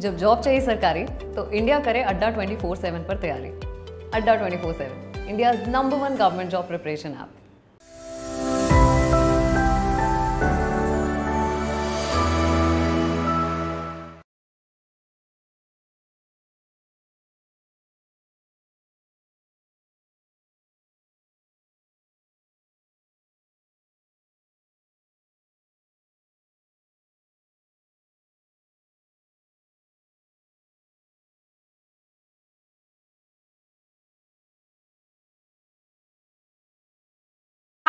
जब जॉब चाहिए सरकारी तो इंडिया करे अड्डा 24/7 पर Taiyari Adda 24/7 India number one government job preparation app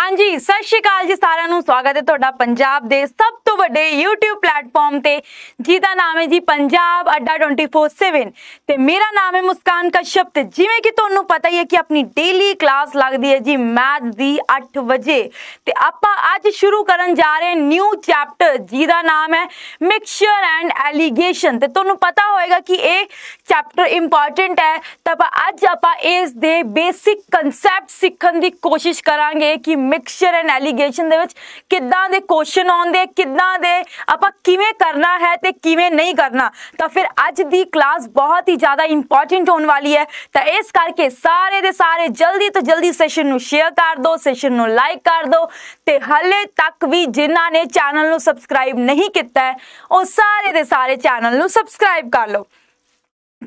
ਹਾਂਜੀ ਸਤਿ ਸ਼੍ਰੀ ਅਕਾਲ ਜੀ ਸਾਰਿਆਂ ਨੂੰ ਸਵਾਗਤ ਹੈ ਤੁਹਾਡਾ ਪੰਜਾਬ ਦੇ ਸਭ ਤੋਂ ਵੱਡੇ YouTube ਪਲੇਟਫਾਰਮ ਤੇ ਜਿਹਦਾ ਨਾਮ ਹੈ ਜੀ ਪੰਜਾਬ ਅੱਡਾ 24/7 ਤੇ ਮੇਰਾ ਨਾਮ ਹੈ ਮੁਸਕਾਨ ਕਸ਼ਪ ਤੇ ਜਿਵੇਂ ਕਿ ਤੁਹਾਨੂੰ ਪਤਾ ਹੀ ਹੈ ਕਿ ਆਪਣੀ ਡੇਲੀ ਕਲਾਸ ਲੱਗਦੀ ਹੈ ਜੀ ਮੈਥ ਦੀ 8 ਵਜੇ ਤੇ ਆਪਾਂ ਅੱਜ ਸ਼ੁਰੂ ਕਰਨ ਜਾ ਰਹੇ ਨਿਊ ਚੈਪਟਰ ਜਿਹਦਾ ਨਾਮ ਹੈ ਮਿਕਸਚਰ ਐਂਡ ਐਲੀਗੇਸ਼ਨ ਤੇ ਤੁਹਾਨੂੰ ਪਤਾ ਹੋਏਗਾ ਕਿ ਇਹ ਚੈਪਟਰ ਇੰਪੋਰਟੈਂਟ ਹੈ ਤਾਂ ਅੱਜ ਆਪਾਂ ਇਸ ਦੇ ਬੇਸਿਕ ਕਨਸੈਪਟ ਸਿੱਖਣ ਦੀ ਕੋਸ਼ਿਸ਼ ਕਰਾਂਗੇ ਕਿ ਮਿਕਸਚਰ ਐਂਡ ਐਲੀਗੇਸ਼ਨ ਦੇ ਵਿੱਚ ਕਿੱਦਾਂ ਦੇ ਕੁਐਸਚਨ ਆਉਂਦੇ ਕਿੱਦਾਂ ਦੇ ਆਪਾਂ ਕਿਵੇਂ ਕਰਨਾ ਹੈ ਤੇ ਕਿਵੇਂ ਨਹੀਂ ਕਰਨਾ ਤਾਂ ਫਿਰ ਅੱਜ ਦੀ ਕਲਾਸ ਬਹੁਤ ਹੀ ਜ਼ਿਆਦਾ ਇੰਪੋਰਟੈਂਟ ਹੋਣ ਵਾਲੀ ਹੈ ਤਾਂ ਇਸ ਕਰਕੇ ਸਾਰੇ ਦੇ ਸਾਰੇ ਜਲਦੀ ਤੋਂ ਜਲਦੀ ਸੈਸ਼ਨ ਨੂੰ ਸ਼ੇਅਰ ਕਰ ਦਿਓ ਸੈਸ਼ਨ ਨੂੰ ਲਾਈਕ ਕਰ ਦਿਓ ਤੇ ਹਲੇ ਤੱਕ ਵੀ ਜਿਨ੍ਹਾਂ ਨੇ ਚੈਨਲ ਨੂੰ ਸਬਸਕ੍ਰਾਈਬ ਨਹੀਂ ਕੀਤਾ ਹੈ ਉਹ ਸਾਰੇ ਦੇ ਸਾਰੇ ਚੈਨਲ ਨੂੰ ਸਬਸਕ੍ਰਾਈਬ ਕਰ ਲਓ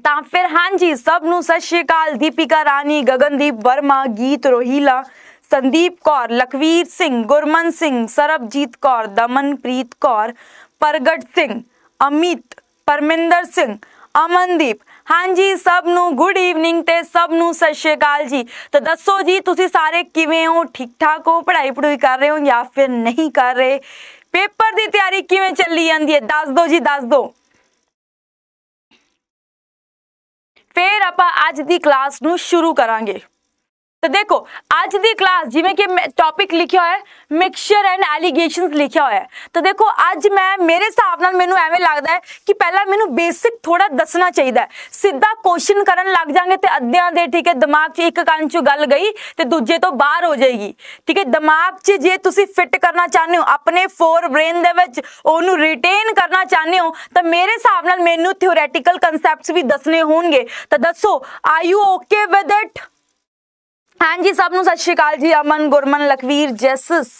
ਤਾਂ ਫਿਰ ਹਾਂਜੀ ਸਭ ਨੂੰ ਸਤਿ ਸ਼੍ਰੀ ਅਕਾਲ ਦੀਪਿਕਾ ਰਾਣੀ ਗਗਨਦੀਪ ਵਰਮਾ ਗੀਤ ਰੋਹੀਲਾ संदीप कौर लखवीर सिंह गुरमन सिंह सरबजीत कौर दमनप्रीत कौर प्रगट सिंह ਅਮਿਤ ਪਰਮਿੰਦਰ ਸਿੰਘ ਅਮਨਦੀਪ ਹਾਂਜੀ ਸਭ ਨੂੰ ਗੁੱਡ ਈਵਨਿੰਗ ਤੇ ਸਭ ਨੂੰ ਸਤਿ ਸ਼੍ਰੀ ਅਕਾਲ ਜੀ ਤਾਂ ਦੱਸੋ ਜੀ ਤੁਸੀਂ ਸਾਰੇ ਕਿਵੇਂ ਹੋ ਠੀਕ ਠਾਕ ਹੋ ਪੜ੍ਹਾਈ ਪੜੂਈ ਕਰ ਰਹੇ ਹੋ ਜਾਂ ਫਿਰ ਨਹੀਂ ਕਰ ਰਹੇ ਪੇਪਰ ਦੀ ਤਿਆਰੀ ਕਿਵੇਂ ਚੱਲੀ ਜਾਂਦੀ ਹੈ ਦੱਸ ਦਿਓ ਜੀ ਦੱਸ ਦਿਓ ਫੇਰ ਆਪਾਂ ਅੱਜ ਦੀ ਕਲਾਸ ਨੂੰ ਸ਼ੁਰੂ ਕਰਾਂਗੇ तो देखो आज दी क्लास जिमें कि टॉपिक लिखा है मिक्सचर एंड एलिगेशन लिखा है तो देखो ਅੱਜ ਮੈਂ ਮੇਰੇ ਹਿਸਾਬ ਨਾਲ ਮੈਨੂੰ ਐਵੇਂ ਲੱਗਦਾ ਹੈ ਕਿ ਪਹਿਲਾਂ ਮੈਨੂੰ ਬੇਸਿਕ ਥੋੜਾ ਦੱਸਣਾ ਚਾਹੀਦਾ ਸਿੱਧਾ ਕੁਐਸਚਨ ਕਰਨ ਲੱਗ ਜਾਾਂਗੇ ਤੇ ਅੱਧਿਆਂ ਦੇ ਠੀਕ ਹੈ ਦਿਮਾਗ 'ਚ ਇੱਕ ਕੰਨ 'ਚ ਗੱਲ ਗਈ ਤੇ ਦੂਜੇ ਤੋਂ ਬਾਹਰ ਹੋ ਜਾਏਗੀ ਠੀਕ ਹੈ ਦਿਮਾਗ 'ਚ ਜੇ ਤੁਸੀਂ ਫਿੱਟ ਕਰਨਾ ਚਾਹੁੰਦੇ ਹੋ ਆਪਣੇ ਫੋਰ ਬ੍ਰੇਨ ਦੇ ਵਿੱਚ ਉਹਨੂੰ ਰਿਟੇਨ ਕਰਨਾ ਚਾਹੁੰਦੇ ਹੋ ਤਾਂ ਮੇਰੇ ਹਿਸਾਬ ਨਾਲ ਮੈਨੂੰ ਥਿਓਰੈਟੀਕਲ ਕਨਸੈਪਟਸ ਵੀ ਦੱਸਣੇ ਹੋਣਗੇ ਤਾਂ ਦੱਸੋ are you okay with it ਹਾਂਜੀ ਸਭ ਨੂੰ ਸਤਿ ਸ਼੍ਰੀ ਅਕਾਲ ਜੀ Aman Gurman Lakhveer Jesus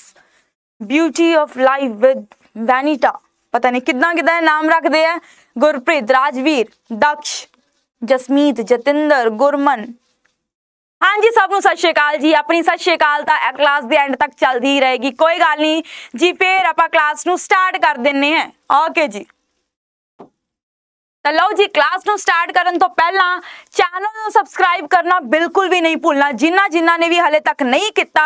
beauty of life with Vanita ਪਤਾ ਨਹੀਂ ਕਿੰਨਾ ਕਿਦਾਂ ਨਾਮ ਰੱਖਦੇ ਆ ਗੁਰਪ੍ਰੀਤ ਰਾਜਵੀਰ ਦਕਸ਼ ਜਸਮੀਤ ਜਤਿੰਦਰ ਗੁਰਮਨ ਹਾਂਜੀ ਸਭ ਨੂੰ ਸਤਿ ਸ਼੍ਰੀ ਅਕਾਲ ਜੀ ਆਪਣੀ ਸਤਿ ਸ਼੍ਰੀ ਅਕਾਲ ਤਾਂ ਇਹ ਕਲਾਸ ਦੇ ਐਂਡ ਤੱਕ ਚੱਲਦੀ ਰਹੇਗੀ ਕੋਈ ਗੱਲ ਨਹੀਂ ਜੀ ਫੇਰ ਆਪਾਂ ਕਲਾਸ ਨੂੰ ਸਟਾਰਟ ਕਰ ਦਿੰਨੇ ਆ ਓਕੇ ਜੀ તો લવ જી ક્લાસનું સ્ટાર્ટ કરન તો પહેલા ચેનલનો સબસ્ક્રાઇબ ਕਰਨਾ ਬਿਲਕੁਲ ਵੀ ਨਹੀਂ ਭੁੱਲਣਾ ਜਿੰਨਾ ਜਿੰਨਾ ਨੇ ਵੀ ਹਲੇ ਤੱਕ ਨਹੀਂ ਕੀਤਾ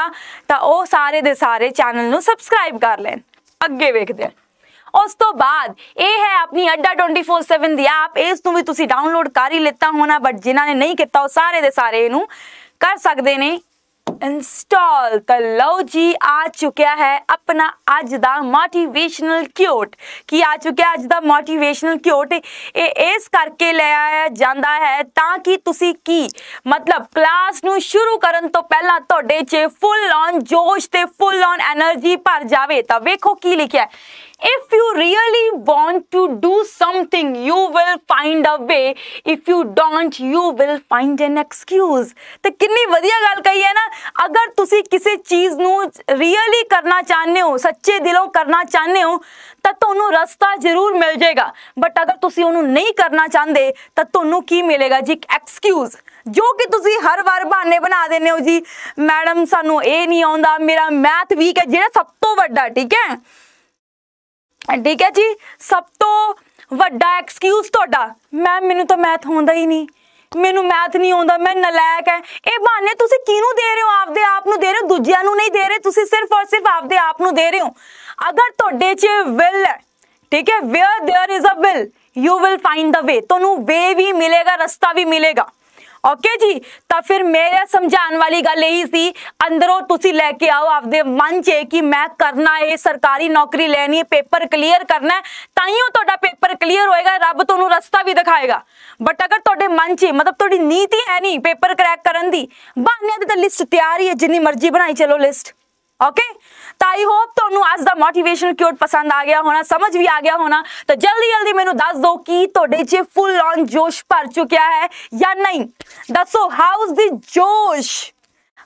ਤਾਂ ਉਹ ਸਾਰੇ ਦੇ ਸਾਰੇ ਚੈਨਲ ਨੂੰ ਸਬਸਕ੍ਰਾਈਬ ਕਰ ਲੈਣ ਅੱਗੇ ਵੇਖਦੇ ਹਾਂ ਉਸ ਤੋਂ ਬਾਅਦ ਇਹ ਹੈ ਆਪਣੀ ਅੱਡਾ 24/7 ਦੀ ਐਪ ਇਸ ਨੂੰ ਵੀ ਤੁਸੀਂ ਡਾਊਨਲੋਡ ਕਰ ਹੀ ਲੈਤਾ ਹੋਣਾ ਬਟ ਜਿਨ੍ਹਾਂ ਨੇ ਨਹੀਂ ਕੀਤਾ ਉਹ ਸਾਰੇ ਦੇ ਸਾਰੇ ਇਹਨੂੰ ਕਰ ਸਕਦੇ ਨੇ इंस्टॉल तो लो जी आ चुका है अपना अज का मोटिवेशनल क्योट की आ चुका अज का मोटिवेशनल क्योट ये इस करके लिया जाता है ताकि तुसी की मतलब क्लास में शुरू ਕਰਨ ਤੋਂ ਪਹਿਲਾਂ ਤੁਹਾਡੇ 'ਚ ਫੁੱਲ ਔਨ ਜੋਸ਼ ਤੇ ਫੁੱਲ ਔਨ એનર્ਜੀ ਭਰ ਜਾਵੇ ਤਾਂ ਵੇਖੋ ਕੀ ਲਿਖਿਆ ਹੈ if you really want to do something, you will find a way. If you don't, you will find an excuse. ਤੇ ਕਿੰਨੀ ਵਧੀਆ ਗੱਲ ਕਹੀ ਹੈ ਨਾ ਅਗਰ ਤੁਸੀਂ ਕਿਸੇ ਚੀਜ਼ ਨੂੰ ਰੀਅਲੀ ਕਰਨਾ ਚਾਹੁੰਦੇ ਹੋ ਸੱਚੇ ਦਿਲੋਂ ਕਰਨਾ ਚਾਹੁੰਦੇ ਹੋ ਤਾਂ ਤੁਹਾਨੂੰ ਰਸਤਾ ਜ਼ਰੂਰ ਮਿਲ ਜਾਏਗਾ ਬਟ ਅਗਰ ਤੁਸੀਂ ਉਹਨੂੰ ਨਹੀਂ ਕਰਨਾ ਚਾਹੁੰਦੇ ਤਾਂ ਤੁਹਾਨੂੰ ਕੀ ਮਿਲੇਗਾ ਜੀ ਇੱਕ ਐਕਸਕਿਊਜ਼ ਜੋ ਕਿ ਤੁਸੀਂ ਹਰ ਵਾਰ ਬਹਾਨੇ ਬਣਾ ਦਿੰਦੇ ਹੋ ਜੀ ਮੈਡਮ ਸਾਨੂੰ ਇਹ ਨਹੀਂ ਆਉਂਦਾ ਮੇਰਾ ਮੈਥ ਵੀਕ ਹੈ ਜਿਹੜਾ ਸਭ ਤੋਂ ਵੱਡਾ ਠੀਕ ਹੈ ਠੀਕ ਹੈ ਜੀ ਸਭ ਤੋਂ ਵੱਡਾ ਐਕਸਕਿਊਜ਼ ਤੁਹਾਡਾ ਮੈਮ ਮੈਨੂੰ ਤਾਂ ਮੈਥ ਆਉਂਦਾ ਹੀ ਨਹੀਂ ਮੈਨੂੰ ਮੈਥ ਨਹੀਂ ਆਉਂਦਾ ਮੈਂ ਨਲਾਇਕ ਐ ਇਹ ਬਹਾਨੇ ਤੁਸੀਂ ਕਿਹਨੂੰ ਦੇ ਰਹੇ ਹੋ ਆਪਦੇ ਆਪ ਨੂੰ ਦੇ ਰਹੇ ਹੋ ਦੂਜਿਆਂ ਨੂੰ ਨਹੀਂ ਦੇ ਰਹੇ ਤੁਸੀਂ ਸਿਰਫ ਔਰ ਸਿਰਫ ਆਪਦੇ ਆਪ ਨੂੰ ਦੇ ਰਹੇ ਹੋ ਅਗਰ ਤੁਹਾਡੇ 'ਚ ਵਿਲ ਹੈ ठीक है where there is a will you will find the way तो वे भी मिलेगा रास्ता भी मिलेगा ਓਕੇ ਜੀ ਤਾਂ ਫਿਰ ਮੇਰੇ ਸਮਝਾਉਣ ਵਾਲੀ ਗੱਲ ਇਹੀ ਸੀ ਅੰਦਰੋਂ ਤੁਸੀਂ ਲੈ ਕੇ ਆਓ ਆਪਦੇ ਮਨ 'ਚ ਕਿ ਮੈਂ ਕਰਨਾ ਇਹ ਸਰਕਾਰੀ ਨੌਕਰੀ ਲੈਣੀ ਹੈ ਪੇਪਰ ਕਲੀਅਰ ਕਰਨਾ ਤਾਂ ਹੀ ਉਹ ਤੁਹਾਡਾ ਪੇਪਰ ਕਲੀਅਰ ਹੋਏਗਾ ਰੱਬ ਤੁਹਾਨੂੰ ਰਸਤਾ ਵੀ ਦਿਖਾਏਗਾ ਬਟ ਅਗਰ ਤੁਹਾਡੇ ਮਨ 'ਚ ਮਤਲਬ ਤੁਹਾਡੀ ਨੀਤੀ ਹੈ ਨਹੀਂ ਪੇਪਰ ਕਰੈਕ ਕਰਨ ਦੀ ਬਾਹਨਿਆਂ ਦੀ ਤਾਂ ਲਿਸਟ ਤਿਆਰ ਹੀ ਹੈ ਜਿੰਨੀ ਮਰਜ਼ੀ ਬਣਾਈ ਚਲੋ ਲਿਸਟ ਓਕੇ ਤਾਂ ਆਈ ਹੋਪ ਤੁਹਾਨੂੰ ਅੱਜ ਦਾ ਮੋਟੀਵੇਸ਼ਨਲ ਕਿਊਟ ਪਸੰਦ ਆ ਗਿਆ ਹੋਣਾ ਸਮਝ ਵੀ ਆ ਗਿਆ ਹੋਣਾ ਤਾਂ ਜਲਦੀ ਜਲਦੀ ਮੈਨੂੰ ਦੱਸ ਦਿਓ ਕਿ ਤੁਹਾਡੇ 'ਚ ਫੁੱਲ ਔਨ ਜੋਸ਼ ਭਰ ਚੁੱਕਿਆ ਹੈ ਜਾਂ ਨਹੀਂ ਦੱਸੋ ਹਾਊਸ ਦੀ ਜੋਸ਼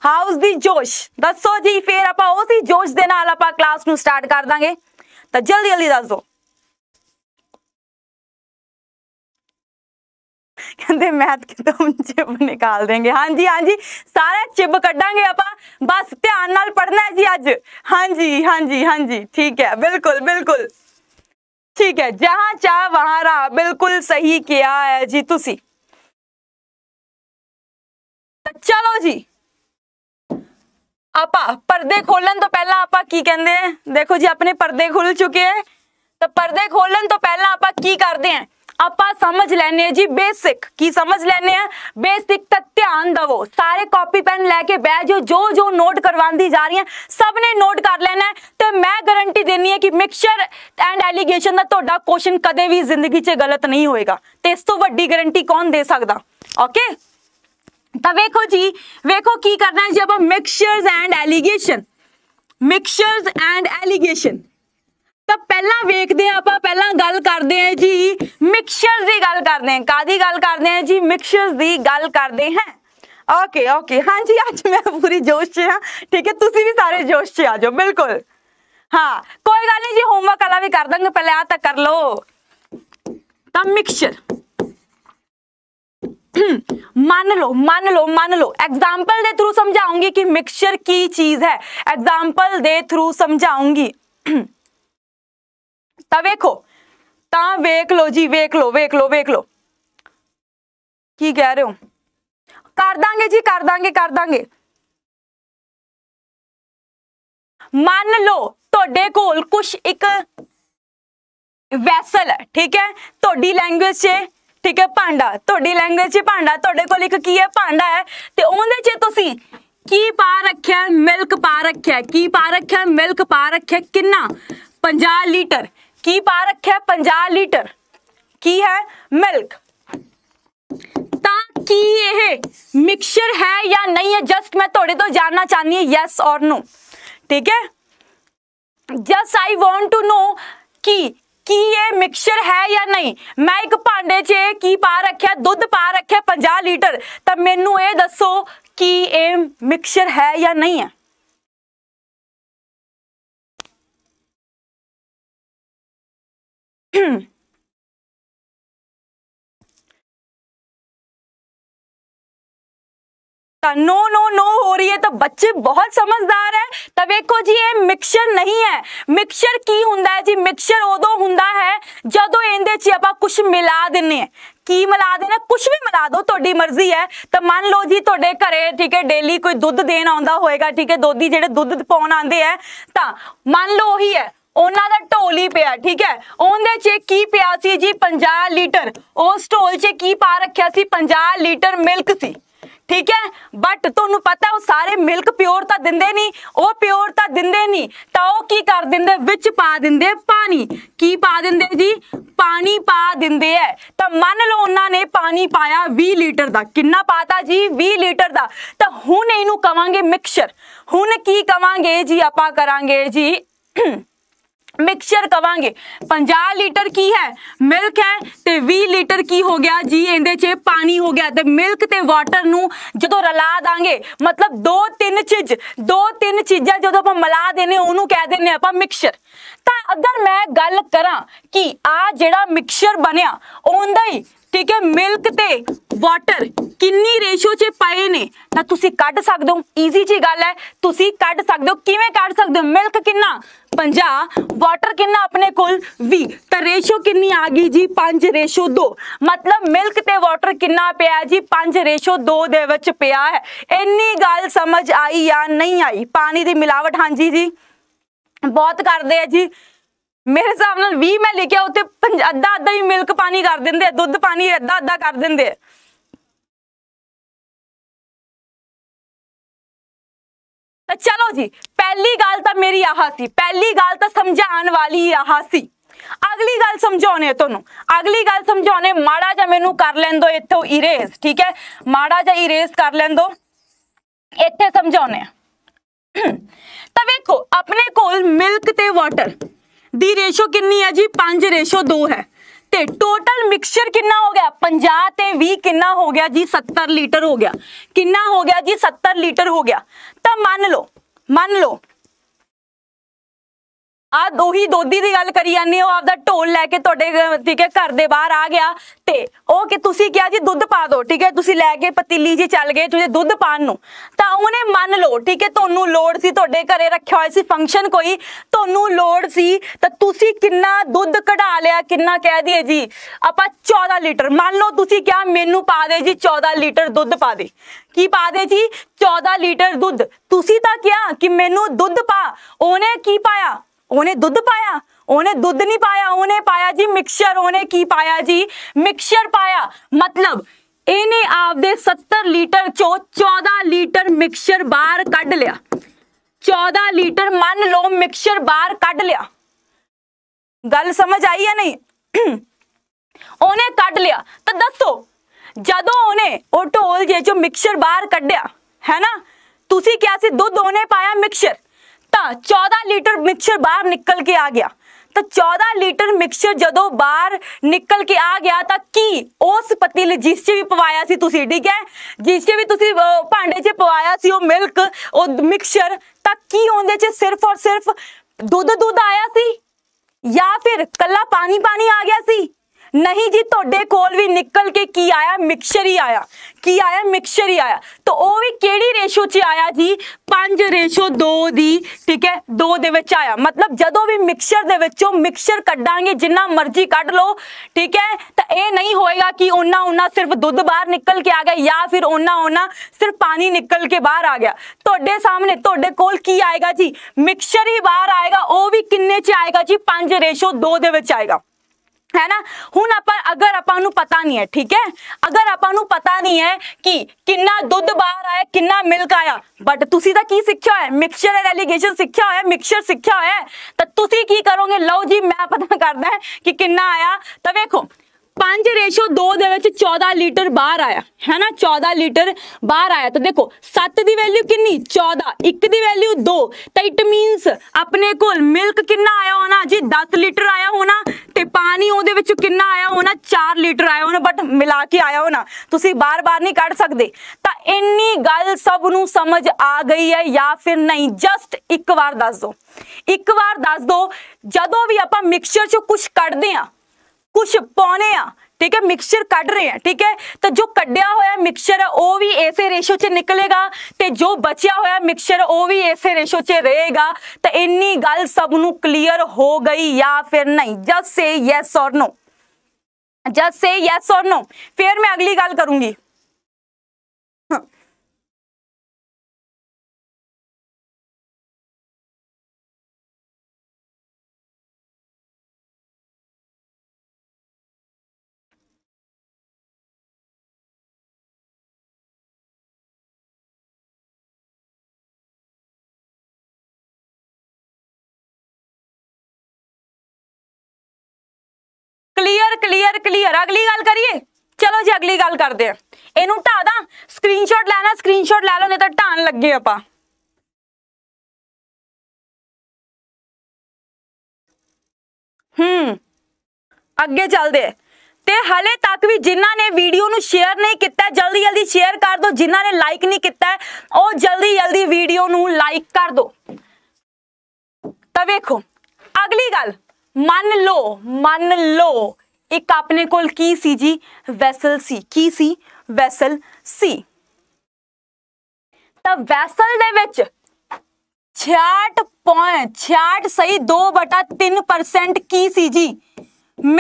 ਹਾਊਸ ਦੀ ਜੋਸ਼ ਦੱਸੋ ਜੀ ਫੇਰ ਆਪਾਂ ਉਸੇ ਜੋਸ਼ ਦੇ ਨਾਲ ਆਪਾਂ ਕਲਾਸ ਨੂੰ ਸਟਾਰਟ ਕਰ ਦਾਂਗੇ ਤਾਂ ਜਲਦੀ ਜਲਦੀ ਦੱਸ ਦਿਓ कहते मैथ के तो हम निकाल देंगे हाँ जी हाँ जी सारे चिब क्डा आप बस ध्यान पढ़ना है जी अज हाँ जी हाँ जी हाँ जी ठीक है बिल्कुल बिल्कुल ठीक है जहां चाह वहां रहा बिल्कुल सही किया है जी ती चलो जी आप परदे खोलन तो पहला आप कहें देखो जी अपने परदे खुल चुके हैं तो परदे खोलन तो पहला आप करते हैं ਆਪਾਂ ਸਮਝ ਲੈਨੇ ਆ ਜੀ ਬੇਸਿਕ ਕੀ ਸਮਝ ਲੈਨੇ ਆ ਬੇਸਿਕ ਤਾਂ ਧਿਆਨ ਦਵੋ ਸਾਰੇ ਕਾਪੀ ਪੈਨ ਲੈ ਕੇ ਬਹਿ ਜਾਓ ਜੋ ਜੋ ਨੋਟ ਕਰਵਾਉਂਦੀ ਜਾ ਰਹੀ ਆ ਸਭ ਨੇ ਨੋਟ ਕਰ ਲੈਣਾ ਤੇ ਮੈਂ ਗਾਰੰਟੀ ਦੇਣੀ ਹੈ ਕਿ ਮਿਕਸਚਰ ਐਂਡ ਐਲੀਗੇਸ਼ਨ ਦਾ ਤੁਹਾਡਾ ਕੁਐਸਚਨ ਕਦੇ ਵੀ ਜ਼ਿੰਦਗੀ 'ਚ ਗਲਤ ਨਹੀਂ ਹੋਏਗਾ ਤੇ ਇਸ ਤੋਂ ਵੱਡੀ ਗਾਰੰਟੀ ਕੌਣ ਦੇ ਸਕਦਾ ਓਕੇ ਤਾਂ ਵੇਖੋ ਜੀ ਵੇਖੋ ਕੀ ਕਰਨਾ ਹੈ ਜੀ ਆਪਾਂ mixtures and alligation mixtures and alligation पहला ਪਹਿਲਾਂ ओके ओके हाँ जी मैं पूरी जोश से हाँ ठीक है तुम भी सारे जोश से आ जाओ बिल्कुल हाँ कोई गल नहीं जी होमवर्क भी कर देंगे पहले आ कर लो तो मिक्सचर मान लो मान लो मान लो एग्जाम्पल दे थ्रू समझाऊंगी कि मिक्सचर की चीज है एग्जाम्पल दे थ्रू समझाऊंगी ਤਾਂ ਵੇਖੋ ਤਾਂ ਵੇਖ ਲਓ ਜੀ ਵੇਖ ਲਓ ਵੇਖ ਲਓ ਵੇਖ ਲਓ ਕੀ ਕਹਿ ਰਹੇ ਹੋ ਕਰ ਦਾਂਗੇ ਜੀ ਕਰ ਦਾਂਗੇ ਕਰ ਦਾਂਗੇ ਮੰਨ ਲਓ ਤੁਹਾਡੇ ਕੋਲ ਕੁਝ ਇੱਕ ਵੈਸਲ ਹੈ ਠੀਕ ਹੈ ਤੁਹਾਡੀ ਲੈਂਗੁਏਜ 'ਚ ਠੀਕ ਹੈ ਭਾਂਡਾ ਤੁਹਾਡੀ ਲੈਂਗੁਏਜ 'ਚ ਭਾਂਡਾ ਤੁਹਾਡੇ ਕੋਲ ਇੱਕ ਕੀ ਹੈ ਭਾਂਡਾ ਹੈ ਤੇ ਉਹਦੇ 'ਚ ਤੁਸੀਂ ਕੀ ਪਾ ਰੱਖਿਆ ਮਿਲਕ ਪਾ ਰੱਖਿਆ ਕੀ ਪਾ ਰੱਖਿਆ ਮਿਲਕ ਪਾ ਰੱਖਿਆ ਕਿੰਨਾ 50 ਲੀਟਰ की पा रखे पंजा लीटर की है मिल्क ता की ये मिक्सचर है या नहीं है जस्ट मैं थोड़े तो जानना चाहनी है यस और नो ठीक है just I want to know की कि ये मिक्सचर है या नहीं मैं एक भांडे च की पा ਰੱਖਿਆ दुध पा रखे पंजा लीटर तो ਮੈਨੂੰ ਇਹ ਦੱਸੋ ਕਿ ਇਹ ਮਿਕਸਚਰ ਹੈ ਜਾਂ ਨਹੀਂ ਹੈ नो नो नो हो रही है तो बच्चे बहुत समझदार है ਤਵੇਖੋ ਜੀ ਇਹ ਮਿਕਸਚਰ ਨਹੀਂ ਹੈ ਮਿਕਸਚਰ ਕੀ ਹੁੰਦਾ ਹੈ ਜੀ ਮਿਕਸਚਰ ਉਦੋਂ ਹੁੰਦਾ ਹੈ ਜਦੋਂ ਇਹਦੇ 'ਚ ਆਪਾਂ ਕੁਝ ਮਿਲਾ ਦਿੰਨੇ ਆ ਕੀ ਮਿਲਾ ਦੇਣਾ ਕੁਝ ਵੀ ਮਿਲਾ ਦਿਓ ਤੁਹਾਡੀ ਮਰਜ਼ੀ ਹੈ ਤਾਂ ਮੰਨ ਲਓ ਜੀ ਤੁਹਾਡੇ ਘਰੇ ਠੀਕ ਹੈ ਡੇਲੀ ਕੋਈ ਦੁੱਧ ਦੇਣ ਆਉਂਦਾ ਹੋਏਗਾ ਠੀਕ ਹੈ ਦੋਦੀ ਜਿਹੜੇ ਦੁੱਧ ਪਾਉਣ ਆਉਂਦੇ ਆ ਤਾਂ ਮੰਨ ਲਓ ਉਹੀ ਹੈ ਉਹਨਾਂ ਦਾ ਢੋਲ ਹੀ ਪਿਆ ਠੀਕ ਹੈ ਉਹਦੇ 'ਚ ਕੀ ਪਿਆ ਸੀ ਜੀ 50 ਲੀਟਰ ਉਸ ਢੋਲ 'ਚ ਕੀ ਪਾ ਰੱਖਿਆ ਸੀ 50 ਲੀਟਰ ਮਿਲਕ ਸੀ ਠੀਕ ਹੈ ਬਟ ਤੁਹਾਨੂੰ ਪਤਾ ਉਹ ਸਾਰੇ ਮਿਲਕ ਪਿਓਰ ਤਾਂ ਦਿੰਦੇ ਨਹੀਂ ਉਹ ਪਿਓਰ ਤਾਂ ਦਿੰਦੇ ਨਹੀਂ ਤਾਂ ਉਹ ਕੀ ਕਰ ਦਿੰਦੇ ਵਿੱਚ ਪਾ ਦਿੰਦੇ ਪਾਣੀ ਕੀ ਪਾ ਦਿੰਦੇ ਜੀ ਪਾਣੀ ਪਾ ਦਿੰਦੇ ਐ ਤਾਂ ਮੰਨ ਲਓ ਉਹਨਾਂ ਨੇ ਪਾਣੀ ਪਾਇਆ 20 ਲੀਟਰ ਦਾ ਕਿੰਨਾ ਪਾਤਾ ਜੀ 20 ਲੀਟਰ ਦਾ ਤਾਂ ਹੁਣ ਇਹਨੂੰ ਕਵਾਂਗੇ ਮਿਕਸਚਰ ਹੁਣ ਕੀ ਕਵਾਂਗੇ ਜੀ ਆਪਾਂ ਕਰਾਂਗੇ ਜੀ ਮਿਕਸਚਰ ਕਵਾਂਗੇ 50 ਲੀਟਰ ਕੀ ਹੈ ਮਿਲਕ ਹੈ ਤੇ 20 ਲੀਟਰ ਕੀ ਹੋ ਗਿਆ ਜੀ ਇਹਦੇ 'ਚ ਪਾਣੀ ਹੋ ਗਿਆ ਤੇ ਮਿਲਕ ਤੇ ਵਾਟਰ ਨੂੰ ਜਦੋਂ ਰਲਾ ਦਾਂਗੇ ਮਤਲਬ ਦੋ ਤਿੰਨ ਚੀਜ਼ ਦੋ ਤਿੰਨ ਚੀਜ਼ਾਂ ਜਦੋਂ ਆਪਾਂ ਮਿਲਾ ਦੇਨੇ ਉਹਨੂੰ ਕਹਿ ਦਿੰਨੇ ਆਪਾਂ ਮਿਕਸਚਰ ਤਾਂ ਅਗਰ ਮੈਂ ਗੱਲ ਕਰਾਂ ਕਿ ਆ ਜਿਹੜਾ ਮਿਕਸਚਰ ਬਣਿਆ ਉਹਦਾ ਹੀ ਠੀਕ ਹੈ ਮਿਲਕ ਤੇ ਵਾਟਰ ਕਿੰਨੀ ਰੇਸ਼ੋ 'ਚ ਪਏ ਨੇ ਤਾਂ ਤੁਸੀਂ ਕੱਢ ਸਕਦੇ ਹੋ ਈਜ਼ੀ ਜੀ ਗੱਲ ਹੈ ਤੁਸੀਂ ਕੱਢ ਸਕਦੇ ਹੋ ਕਿਵੇਂ ਕੱਢ ਸਕਦੇ ਹੋ ਮਿਲਕ ਕਿੰਨਾ 50 ਵਾਟਰ ਕਿੰਨਾ ਆਪਣੇ ਕੋਲ 20 ਤਾਂ ਰੇਸ਼ੋ ਕਿੰਨੀ ਆ ਗਈ ਜੀ 5 2 ਮਤਲਬ ਮਿਲਕ ਤੇ ਵਾਟਰ ਕਿੰਨਾ ਪਿਆ ਜੀ 5 2 ਦੇ ਵਿੱਚ ਪਿਆ ਹੈ ਇੰਨੀ ਗੱਲ ਸਮਝ ਆਈ ਜਾਂ ਨਹੀਂ ਆਈ ਪਾਣੀ ਦੀ ਮਿਲਾਵਟ ਹਾਂਜੀ ਜੀ ਬਹੁਤ ਕਰਦੇ ਆ ਜੀ ਮੇਰੇ ਹਿਸਾਬ ਨਾਲ 20 ਮੈਂ ਲੈ ਕੇ ਉੱਤੇ ਅੱਧਾ ਅੱਧਾ ਹੀ ਮਿਲਕ ਪਾਣੀ ਕਰ ਦਿੰਦੇ ਦੁੱਧ ਪਾਣੀ ਅੱਧਾ ਅੱਧਾ ਕਰ ਦਿੰਦੇ ਤਾਂ ਚਲੋ ਜੀ ਪਹਿਲੀ ਗੱਲ ਤਾਂ ਮੇਰੀ ਆਹ ਸੀ ਪਹਿਲੀ ਗੱਲ ਤਾਂ ਸਮਝਾਉਣ ਵਾਲੀ ਆਹ ਸੀ ਅਗਲੀ ਗੱਲ ਸਮਝਾਉਣੇ ਤੁਹਾਨੂੰ ਅਗਲੀ ਗੱਲ ਸਮਝਾਉਣੇ ਮਾੜਾ ਜਾਂ ਮੈਨੂੰ ਕਰ ਲੈਣ ਦੋ ਇੱਥੋਂ ਇਰੇਜ਼ ਠੀਕ ਹੈ ਮਾੜਾ ਜਾਂ ਇਰੇਜ਼ ਕਰ ਲੈਣ ਦੋ ਇੱਥੇ ਸਮਝਾਉਣੇ ਤਾਂ ਵੇਖੋ ਆਪਣੇ ਕੋਲ ਮਿਲਕ ਤੇ ਵਾਟਰ दी रेशो कि है जी पांच रेशो दो है ते टोटल मिक्सचर कि हो गया पंजा ते भी कि हो गया जी सत्तर लीटर हो गया कि हो गया जी सत्तर लीटर हो गया तो मान लो मान लो ਆ ਦੋਹੀ ਦੋਦੀ ਦੀ ਗੱਲ ਕਰੀ ਜਾਂਦੇ ਹੋ ਆਪਦਾ ਢੋਲ ਲੈ ਕੇ ਤੁਹਾਡੇ ਠੀਕ ਹੈ ਘਰ ਦੇ ਬਾਹਰ ਆ ਗਿਆ ਤੇ ਉਹ ਕਿ ਤੁਸੀਂ ਕਿਹਾ ਜੀ ਦੁੱਧ ਪਾ ਦਿਓ ਠੀਕ ਹੈ ਤੁਸੀਂ ਲੈ ਕੇ ਪਤੀਲੀ ਜੀ ਚੱਲ ਗਏ ਤੁਸੀਂ ਦੁੱਧ ਪਾਣ ਨੂੰ ਤਾਂ ਉਹਨੇ ਮੰਨ ਲਓ ਠੀਕ ਹੈ ਤੁਹਾਨੂੰ ਲੋੜ ਸੀ ਤੁਹਾਡੇ ਘਰੇ ਰੱਖਿਆ ਹੋਇਆ ਸੀ ਫੰਕਸ਼ਨ ਕੋਈ ਤੁਹਾਨੂੰ ਲੋੜ ਸੀ ਤਾਂ ਤੁਸੀਂ ਕਿੰਨਾ ਦੁੱਧ ਕਢਾ ਲਿਆ ਕਿੰਨਾ ਕਹਿ ਦਈਏ ਜੀ ਆਪਾਂ 14 ਲੀਟਰ ਮੰਨ ਲਓ ਤੁਸੀਂ ਕਿਹਾ ਮੈਨੂੰ ਪਾ ਦੇ ਜੀ 14 ਲੀਟਰ ਦੁੱਧ ਪਾ ਦੇ ਕੀ ਪਾ ਦੇ ਜੀ 14 ਲੀਟਰ ਦੁੱਧ ਤੁਸੀਂ ਤਾਂ ਕਿਹਾ ਕਿ ਮੈਨੂੰ ਦੁੱਧ ਪਾ ਉਹਨੇ ਕੀ ਪਾਇਆ ओने दुध पाया उन्हें दुध नहीं पाया उन्हें पाया जी मिक्सचर उन्हें की पाया जी मिक्सचर पाया मतलब इन्हें आपदे सत्तर लीटर चो चौदह लीटर मिक्सचर बाहर कड लिया चौदह लीटर मान लो मिक्सचर बाहर कड लिया गल समझ आई है नहीं उन्हें कट लिया तो दसो जदों ओने ढोल जो मिक्सचर बाहर कड्या है ना तुम क्या दुध उन्हें पाया मिक्सचर ਤਾਂ 14 ਲੀਟਰ ਮਿਕਸਚਰ ਬਾਹਰ ਨਿਕਲ ਕੇ ਆ ਗਿਆ ਤਾਂ 14 ਲੀਟਰ ਮਿਕਸਚਰ ਜਦੋਂ ਬਾਹਰ ਨਿਕਲ ਕੇ ਆ ਗਿਆ ਤਾਂ ਕੀ ਉਸ ਪਤੀਲੇ ਜਿਸ 'ਚ ਵੀ ਪਵਾਇਆ ਸੀ ਤੁਸੀਂ ਠੀਕ ਹੈ ਜਿਸ 'ਚ ਵੀ ਤੁਸੀਂ ਭਾਂਡੇ 'ਚ ਪਵਾਇਆ ਸੀ ਉਹ ਮਿਲਕ ਉਹ ਮਿਕਸਚਰ ਤਾਂ ਕੀ ਉਹਦੇ 'ਚ ਸਿਰਫ ਔਰ ਸਿਰਫ ਦੁੱਧ ਦੁੱਧ ਆਇਆ ਸੀ ਜਾਂ ਫਿਰ ਕੱਲਾ ਪਾਣੀ ਪਾਣੀ ਆ ਗਿਆ ਸੀ नहीं जी ਤੁਹਾਡੇ ਕੋਲ ਵੀ ਨਿਕਲ ਕੇ ਕੀ ਆਇਆ ਮਿਕਸਚਰ ਹੀ ਆਇਆ ਕੀ ਆਇਆ ਮਿਕਸਚਰ ਹੀ ਆਇਆ ਤਾਂ ਉਹ ਵੀ ਕਿਹੜੀ ਰੇਸ਼ੋ 'ਚ ਆਇਆ ਜੀ 5 ਰੇਸ਼ੋ 2 ਦੀ ਠੀਕ ਹੈ 2 ਦੇ ਵਿੱਚ ਆਇਆ ਮਤਲਬ ਜਦੋਂ ਵੀ ਮਿਕਸਚਰ ਦੇ ਵਿੱਚੋਂ ਮਿਕਸਚਰ ਕੱਢਾਂਗੇ ਜਿੰਨਾ ਮਰਜ਼ੀ ਕੱਢ ਲਓ ਠੀਕ ਹੈ ਤਾਂ ਇਹ ਨਹੀਂ ਹੋਏਗਾ ਕਿ ਉਹਨਾਂ ਉਹਨਾਂ ਸਿਰਫ ਦੁੱਧ ਬਾਹਰ ਨਿਕਲ ਕੇ ਆ ਗਿਆ ਜਾਂ ਫਿਰ ਉਹਨਾਂ ਉਹਨਾਂ ਸਿਰਫ ਪਾਣੀ ਨਿਕਲ ਕੇ ਬਾਹਰ ਆ ਗਿਆ ਤੁਹਾਡੇ ਸਾਹਮਣੇ ਤੁਹਾਡੇ ਕੋਲ ਕੀ ਆਏਗਾ ਜੀ ਮਿਕਸਚਰ ਹੀ ਬਾਹਰ ਆਏਗਾ ਉਹ ਵੀ ਕਿੰਨੇ 'ਚ ਆਏਗਾ ਜੀ 5 ਰੇਸ਼ੋ 2 ਦੇ ਵਿੱਚ ਆਏਗਾ है ना हूँ आप अगर ਆਪਾਂ ਨੂੰ ਪਤਾ ਨਹੀਂ ਹੈ ਠੀਕ ਹੈ ਅਗਰ ਆਪਾਂ ਨੂੰ ਪਤਾ ਨਹੀਂ ਹੈ ਕਿ ਕਿੰਨਾ ਦੁੱਧ ਬਾਹਰ ਆਇਆ ਕਿੰਨਾ ਮਿਲਕ ਆਇਆ ਬਟ ਤੁਸੀਂ ਤਾਂ ਕੀ ਸਿੱਖਿਆ ਹੋਇਆ ਮਿਕਸਚਰ ਐਂਡ ਐਲੀਗੇਸ਼ਨ ਸਿੱਖਿਆ ਹੋਇਆ ਮਿਕਸਚਰ ਸਿੱਖਿਆ ਹੋਇਆ ਤਾਂ ਤੁਸੀਂ ਕੀ ਕਰੋਗੇ ਲਓ ਜੀ ਮੈਂ ਪਤਾ ਕਰਦਾ ਕਿ ਕਿੰਨਾ ਆਇਆ ਤਾਂ ਵੇਖੋ पंज रेशो दो चौदह लीटर बाहर आया है ना चौदह लीटर बाहर आया तो देखो सत्त की वैल्यू कि चौदह एक की वैल्यू दो तो इट मीनस अपने को मिल्क कि आया होना जी दस लीटर आया होना ਤੇ ਪਾਣੀ ਉਹਦੇ ਵਿੱਚ ਕਿੰਨਾ ਆਇਆ ਹੋਣਾ 4 ਲੀਟਰ ਆਇਆ ਹੋਣਾ ਬਟ ਮਿਲਾ ਕੇ ਆਇਆ ਹੋਣਾ ਤੁਸੀਂ ਬਾਰ-ਬਾਰ ਨਹੀਂ ਕੱਢ ਸਕਦੇ ਤਾਂ ਇੰਨੀ ਗੱਲ ਸਭ ਨੂੰ ਸਮਝ ਆ ਗਈ ਹੈ ਜਾਂ ਫਿਰ ਨਹੀਂ ਜਸਟ ਇੱਕ ਵਾਰ ਦੱਸ ਦਿਓ ਇੱਕ ਵਾਰ ਦੱਸ ਦਿਓ ਜਦੋਂ ਵੀ ਆਪਾਂ ਮਿਕਸਚਰ 'ਚੋਂ ਕੁਝ ਕੱਢਦੇ ਆ ਕੁਝ ਪਾਉਨੇ ਆ ठीक है मिक्सचर ਕੱਢ ਰਹੇ ਆ ਠੀਕ ਹੈ ਤਾਂ ਜੋ ਕੱਢਿਆ ਹੋਇਆ ਮਿਕਸਚਰ ਹੈ ਉਹ ਵੀ ਇਸੇ ਰੇਸ਼ੋ 'ਚ ਨਿਕਲੇਗਾ ਤੇ ਜੋ ਬਚਿਆ ਹੋਇਆ ਮਿਕਸਚਰ ਉਹ ਵੀ ਇਸੇ ਰੇਸ਼ੋ 'ਚ ਰਹੇਗਾ ਤਾਂ ਇੰਨੀ ਗੱਲ ਸਭ ਨੂੰ ਕਲੀਅਰ ਹੋ ਗਈ ਜਾਂ ਫਿਰ ਨਹੀਂ just say yes or no just say yes और नो फिर मैं अगली गल करूंगी ਕਲੀਅਰ ਕਲੀਅਰ ਅਗਲੀ ਗੱਲ ਕਰੀਏ ਚਲੋ ਜੀ ਅਗਲੀ ਗੱਲ ਕਰਦੇ ਆ ਇਹਨੂੰ ਢਾ ਦਾਂ ਸਕਰੀਨਸ਼ਾਟ ਲੈਣਾ ਸਕਰੀਨਸ਼ਾਟ ਲੈ ਲਓ ਨਹੀਂ ਤਾਂ ਢਾਣ ਲੱਗੇ ਆਪਾਂ ਹੂੰ ਅੱਗੇ ਚੱਲਦੇ ਤੇ ਹਲੇ ਤੱਕ ਵੀ ਜਿਨ੍ਹਾਂ ਨੇ ਵੀਡੀਓ ਨੂੰ ਸ਼ੇਅਰ ਨਹੀਂ ਕੀਤਾ ਜਲਦੀ ਜਲਦੀ ਸ਼ੇਅਰ ਕਰ ਦਿਓ ਜਿਨ੍ਹਾਂ ਨੇ ਲਾਈਕ ਨਹੀਂ ਕੀਤਾ ਉਹ ਜਲਦੀ ਜਲਦੀ ਵੀਡੀਓ ਨੂੰ ਲਾਈਕ ਕਰ ਦਿਓ ਤਾਂ ਵੇਖੋ ਅਗਲੀ ਗੱਲ ਮੰਨ ਲਓ ਮੰਨ ਲਓ ਇੱਕ ਆਪਣੇ ਕੋਲ ਕੀ ਸੀ ਜੀ ਵੈਸਲ ਸੀ ਕੀ ਸੀ ਵੈਸਲ ਸੀ ਤਾਂ ਵੈਸਲ ਦੇ ਵਿੱਚ 66.66 ਸਹੀ 2/3% ਕੀ ਸੀ ਜੀ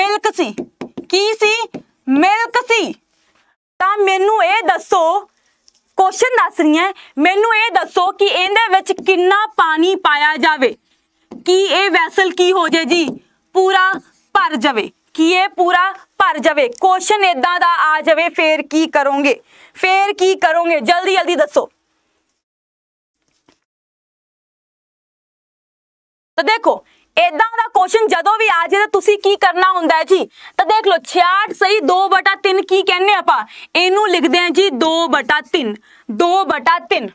ਮਿਲਕ ਸੀ ਕੀ ਸੀ ਮਿਲਕ ਸੀ ਤਾਂ ਮੈਨੂੰ ਇਹ ਦੱਸੋ ਕੁਐਸਚਨ ਦੱਸ ਰਹੀ ਮੈਨੂੰ ਇਹ ਦੱਸੋ ਕਿ ਇਹਦੇ ਵਿੱਚ ਕਿੰਨਾ ਪਾਣੀ ਪਾਇਆ ਜਾਵੇ ਕੀ ਇਹ ਵੈਸਲ ਕੀ ਹੋ ਜੇ ਜੀ ਪੂਰਾ ਭਰ ਜਾਵੇ ਕੀ ਇਹ ਪੂਰਾ ਭਰ ਜਾਵੇ ਕੁਐਸਚਨ ਇਦਾਂ ਦਾ ਆ ਜਾਵੇ ਫੇਰ ਕੀ ਕਰੋਗੇ ਫੇਰ ਕੀ ਕਰੋਗੇ ਜਲਦੀ ਜਲਦੀ ਦੱਸੋ ਤਾਂ ਦੇਖੋ ਇਦਾਂ ਦਾ ਕੁਐਸਚਨ ਜਦੋਂ ਵੀ ਆ ਜਾਵੇ ਤਾਂ ਤੁਸੀਂ ਕੀ ਕਰਨਾ ਹੁੰਦਾ ਹੈ ਜੀ ਤਾਂ ਦੇਖ ਲਓ 66 ਸਹੀ 2/3 ਕੀ ਕਹਿੰਨੇ ਆਪਾਂ ਇਹਨੂੰ ਲਿਖਦੇ ਆ ਜੀ 2/3 2/3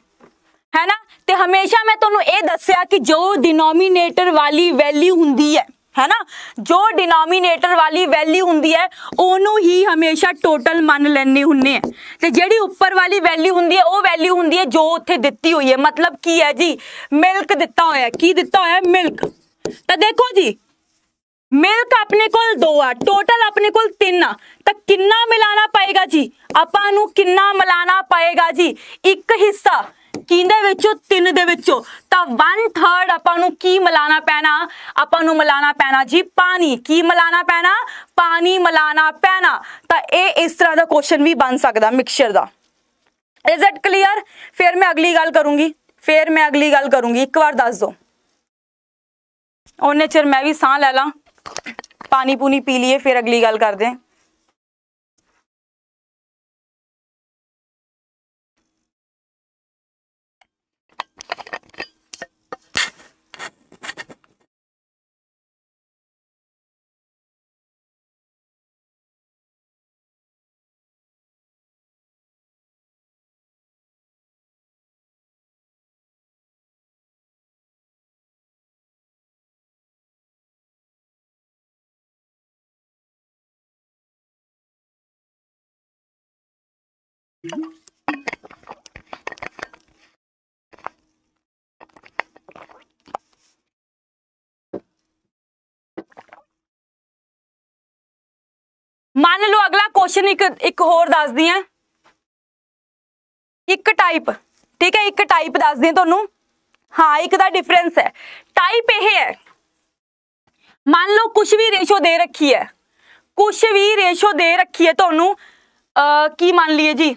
ਹੈ ਨਾ ਤੇ ਹਮੇਸ਼ਾ ਮੈਂ ਤੁਹਾਨੂੰ ਇਹ ਦੱਸਿਆ ਕਿ ਜੋ ਡਿਨੋਮੀਨੇਟਰ ਵਾਲੀ ਵੈਲਿਊ ਹੁੰਦੀ ਹੈ ਹੈ ਨਾ ਜੋ ਡਿਨੋਮੀਨੇਟਰ ਵਾਲੀ ਵੈਲਿਊ ਹੁੰਦੀ ਹੈ ਉਹਨੂੰ ਹੀ ਹਮੇਸ਼ਾ ਟੋਟਲ ਮੰਨ ਲੈਣੇ ਹੁੰਨੇ ਆ ਤੇ ਜਿਹੜੀ ਉੱਪਰ ਵਾਲੀ ਵੈਲਿਊ ਹੁੰਦੀ ਹੈ ਉਹ ਵੈਲਿਊ ਹੁੰਦੀ ਹੈ ਜੋ ਉੱਥੇ ਦਿੱਤੀ ਹੋਈ ਹੈ ਮਤਲਬ ਕੀ ਹੈ ਜੀ ਮਿਲਕ ਦਿੱਤਾ ਹੋਇਆ ਕੀ ਦਿੱਤਾ ਹੋਇਆ ਮਿਲਕ ਤਾਂ ਦੇਖੋ ਜੀ ਮਿਲਕ ਆਪਣੇ ਕੋਲ 2 ਆ ਟੋਟਲ ਆਪਣੇ ਕੋਲ 3 ਆ ਤਾਂ ਕਿੰਨਾ ਮਿਲਾਣਾ ਪਏਗਾ ਜੀ ਆਪਾਂ ਨੂੰ ਕਿੰਨਾ ਮਿਲਾਣਾ ਪਏਗਾ ਜੀ ਇੱਕ ਹਿੱਸਾ ਕਿੰਦੇ ਵਿੱਚੋਂ ਤਿੰਨ ਦੇ ਵਿੱਚੋਂ ਤਾਂ 1/3 ਆਪਾਂ ਨੂੰ ਕੀ ਮਿਲਾਣਾ ਪੈਣਾ ਆਪਾਂ ਨੂੰ ਮਿਲਾਣਾ ਪੈਣਾ ਜੀ ਪਾਣੀ ਕੀ ਮਿਲਾਣਾ ਪੈਣਾ ਪਾਣੀ ਮਿਲਾਣਾ ਪੈਣਾ ਤਾਂ ਇਹ ਇਸ ਤਰ੍ਹਾਂ ਦਾ ਕੁਐਸਚਨ ਵੀ ਬਣ ਸਕਦਾ ਮਿਕਸਚਰ ਦਾ ਇਜ਼ ਇਟ ਕਲੀਅਰ ਫਿਰ ਮੈਂ ਅਗਲੀ ਗੱਲ ਕਰੂੰਗੀ ਫਿਰ ਮੈਂ ਅਗਲੀ ਗੱਲ ਕਰੂੰਗੀ ਇੱਕ ਵਾਰ ਦੱਸ ਦੋ ਉਹਨੇ ਚਿਰ ਮੈਂ ਵੀ ਸਾਹ ਲੈ ਲਾਂ ਪਾਣੀ ਪੂਣੀ ਪੀ ਲਈਏ ਫਿਰ ਅਗਲੀ ਗੱਲ ਕਰਦੇ ਹਾਂ ਮੰਨ ਲਓ ਅਗਲਾ ਕੁਐਸਚਨ ਇੱਕ ਇੱਕ ਹੋਰ ਦੱਸਦੀ ਆ ਇੱਕ ਟਾਈਪ ਠੀਕ ਹੈ ਇੱਕ ਟਾਈਪ ਦੱਸਦੀ ਆ ਤੁਹਾਨੂੰ ਹਾਂ ਇੱਕ ਦਾ ਡਿਫਰੈਂਸ ਹੈ ਟਾਈਪ ਇਹ ਹੈ ਮੰਨ ਲਓ ਕੁਝ ਵੀ ਰੇਸ਼ੋ ਦੇ ਰੱਖੀ ਹੈ ਕੁਝ ਵੀ ਰੇਸ਼ੋ ਦੇ ਰੱਖੀ ਹੈ ਤੁਹਾਨੂੰ ਕੀ ਮੰਨ ਲਈਏ ਜੀ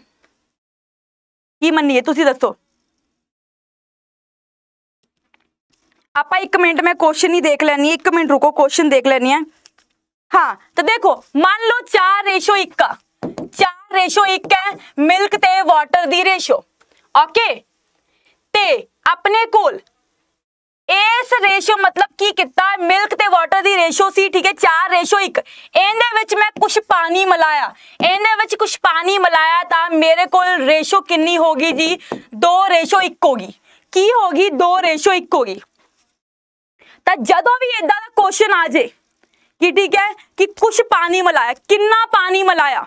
ਕੀ ਮੰਨੀਏ ਤੁਸੀਂ ਦੱਸੋ ਆਪਾਂ 1 ਮਿੰਟ ਮੈਂ ਕੁਐਸਚਨ ਹੀ ਦੇਖ ਲੈਣੀ ਹੈ 1 ਮਿੰਟ ਰੁਕੋ ਕੁਐਸਚਨ ਦੇਖ ਲੈਣੀ ਹੈ हाँ तो देखो मान लो चार रेशो एक का चार रेशो एक है मिल्क ते वाटर दी रेशो ओके ते अपने कोल ਇਸ ਰੇਸ਼ੋ ਮਤਲਬ ਕੀ ਕੀਤਾ ਮਿਲਕ ਤੇ ਵਾਟਰ ਦੀ ਰੇਸ਼ੋ ਸੀ ਠੀਕ ਹੈ 4 1 ਇਹਦੇ ਵਿੱਚ ਮੈਂ ਕੁਝ ਪਾਣੀ ਮਲਾਇਆ ਇਹਦੇ ਵਿੱਚ ਕੁਝ ਪਾਣੀ ਮਲਾਇਆ ਤਾਂ ਮੇਰੇ ਕੋਲ ਰੇਸ਼ੋ ਕਿੰਨੀ ਹੋਗੀ ਜੀ 2 ਹੋ 1 ਹੋਗੀ ਕੀ ਹੋਗੀ 2 2:1 1 ਹੋਗੀ ਤਾਂ ਜਦੋਂ ਵੀ ਇਦਾਂ ਦਾ ਕੁਐਸਚਨ ਆ ਜੇ ਕਿ ਠੀਕ ਹੈ ਕਿ ਕੁਝ ਪਾਣੀ ਮਲਾਇਆ ਕਿੰਨਾ ਪਾਣੀ ਮਲਾਇਆ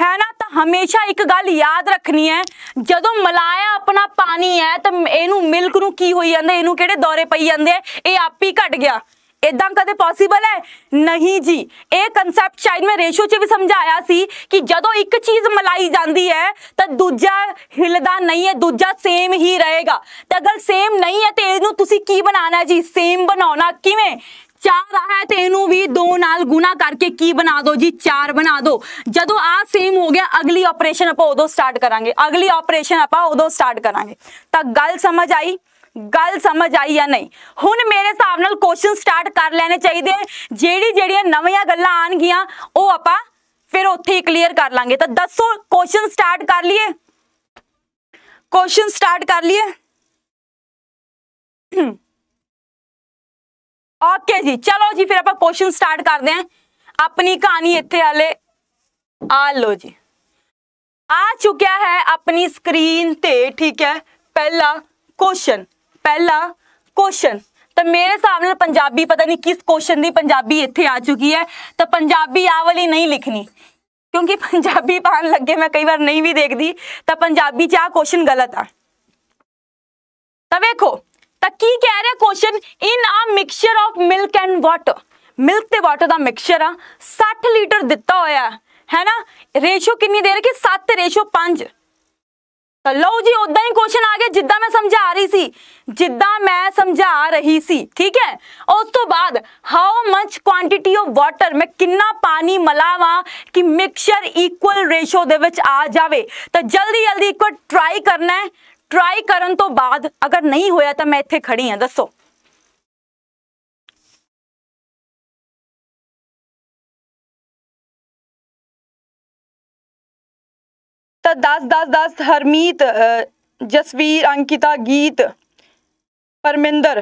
ਹੈ ਨਾ ਤਾਂ ਹਮੇਸ਼ਾ ਇੱਕ ਗੱਲ ਯਾਦ ਰੱਖਣੀ ਹੈ ਜਦੋਂ ਮਲਾਇਆ ਆਪਣਾ ਪਾਣੀ ਹੈ ਤਾਂ ਇਹਨੂੰ ਮਿਲਕ ਨੂੰ ਕੀ ਹੋਈ ਜਾਂਦਾ ਇਹਨੂੰ ਕਿਹੜੇ ਦੌਰੇ ਪਈ ਜਾਂਦੇ ਆ ਇਹ ਆਪ ਹੀ ਘਟ ਗਿਆ ਇਦਾਂ ਕਦੇ ਪੋਸੀਬਲ ਹੈ ਨਹੀਂ ਜੀ ਇਹ ਕਨਸੈਪਟ ਸ਼ਾਇਦ ਮੈਂ ਰੇਸ਼ੋ 'ਚ ਵੀ ਸਮਝਾਇਆ ਸੀ ਕਿ ਜਦੋਂ ਇੱਕ ਚੀਜ਼ ਮਲਾਈ ਜਾਂਦੀ ਹੈ ਤਾਂ ਦੂਜਾ ਹਿਲਦਾ ਨਹੀਂ ਹੈ ਦੂਜਾ ਸੇਮ ਹੀ ਰਹੇਗਾ ਤਾਂ ਅਗਰ ਸੇਮ ਨਹੀਂ ਹੈ ਤੇ ਇਹਨੂੰ ਤੁਸੀਂ ਕੀ ਬਣਾਉਣਾ ਜੀ ਸੇਮ ਬਣਾਉਣਾ ਕਿਵੇਂ ਚਾਰ ਆ ਹੈ ਤੇ ਇਹਨੂੰ ਵੀ 2 ਨਾਲ ਗੁਣਾ ਕਰਕੇ ਕੀ ਬਣਾ ਦਿਓ ਜੀ 4 ਬਣਾ ਦਿਓ ਜਦੋਂ ਆ ਸੇਮ ਹੋ ਗਿਆ ਅਗਲੀ ਆਪਰੇਸ਼ਨ ਆਪਾਂ ਉਦੋਂ ਸਟਾਰਟ ਕਰਾਂਗੇ ਅਗਲੀ ਆਪਰੇਸ਼ਨ ਆਪਾਂ ਉਦੋਂ ਸਟਾਰਟ ਕਰਾਂਗੇ ਤਾਂ ਗੱਲ ਸਮਝ ਆਈ ਗੱਲ ਸਮਝ ਆਈ ਜਾਂ ਨਹੀਂ ਹੁਣ ਮੇਰੇ ਹਿਸਾਬ ਨਾਲ ਕੁਐਸਚਨ ਸਟਾਰਟ ਕਰ ਲੈਣੇ ਚਾਹੀਦੇ ਜਿਹੜੀ ਜਿਹੜੀਆਂ ਨਵੀਆਂ ਗੱਲਾਂ ਆਣਗੀਆਂ ਉਹ ਆਪਾਂ ਫਿਰ ਉੱਥੇ ਹੀ ਕਲੀਅਰ ਕਰ ਲਾਂਗੇ ਤਾਂ ਦੱਸੋ ਕੁਐਸਚਨ ਸਟਾਰਟ ਕਰ ਲਈਏ ਕੁਐਸਚਨ ਸਟਾਰਟ ਕਰ ਲਈਏ ਓਕੇ ਜੀ ਚਲੋ ਜੀ ਫਿਰ ਆਪਾਂ ਕੁਐਸਚਨ ਸਟਾਰਟ ਕਰਦੇ ਆਂ ਆਪਣੀ ਕਹਾਣੀ ਇੱਥੇ ਆਲੇ ਆ ਲੋ ਜੀ ਆ ਚੁੱਕਿਆ ਹੈ ਆਪਣੀ ਸਕਰੀਨ ਤੇ ਠੀਕ ਹੈ ਪਹਿਲਾ ਕੁਐਸਚਨ ਪਹਿਲਾ ਕੁਐਸਚਨ ਤਾਂ ਮੇਰੇ ਹਿਸਾਬ ਨਾਲ ਪੰਜਾਬੀ ਪਤਾ ਨਹੀਂ ਕਿਸ ਕੁਐਸਚਨ ਦੀ ਪੰਜਾਬੀ ਇੱਥੇ ਆ ਚੁੱਕੀ ਹੈ ਤਾਂ ਪੰਜਾਬੀ ਆ ਵਾਲੀ ਨਹੀਂ ਲਿਖਣੀ क्योंकि पंजाबी पान लग गए मैं कई बार नहीं भी देखती तो पंजाबी चा क्वेश्चन गलत आ तो वेखो ਤੱਕੀ ਕਹਿ ਰਿਹਾ question in a mixture of milk and water milk ਤੇ ਵਾਟਰ ਦਾ ਮਿਕਸਚਰ ਆ 60 ਲੀਟਰ ਦਿੱਤਾ ਹੋਇਆ ਹੈ ਨਾ ਰੇਸ਼ੋ ਕਿੰਨੀ ਦੇ ਰੱਖੀ 7 ਰੇਸ਼ੋ 5 ਤਾਂ ਲਓ ਜੀ ਉਦਾਂ ਹੀ ਕੁਐਸਚਨ ਆ ਗਿਆ ਜਿੱਦਾਂ ਮੈਂ ਸਮਝਾ ਰਹੀ ਸੀ ਜਿੱਦਾਂ ਮੈਂ ਸਮਝਾ ਰਹੀ ਸੀ ਠੀਕ ਹੈ ਉਸ ਤੋਂ ਬਾਅਦ how much quantity of water ਮੈਂ ਕਿੰਨਾ ਪਾਣੀ ਮਲਾਵਾਂ ਕਿ ਮਿਕਸਚਰ ਇਕੁਅਲ ਰੇਸ਼ੋ ਦੇ ਵਿੱਚ ਆ ਜਾਵੇ ਤਾਂ ਜਲਦੀ ਜਲਦੀ ਇੱਕ ਵਾਰ ਟਰਾਈ ਕਰਨਾ ਹੈ ਟਰਾਈ ਕਰਨ ਤੋਂ ਬਾਅਦ ਅਗਰ ਨਹੀਂ ਹੋਇਆ ਤਾਂ ਮੈਂ ਇੱਥੇ ਖੜੀ ਹਾਂ ਦੱਸੋ ਤਾਂ 10 10 10 ਹਰਮੀਤ ਜਸਵੀਰ ਅੰਕਿਤਾ ਗੀਤ परमिंदर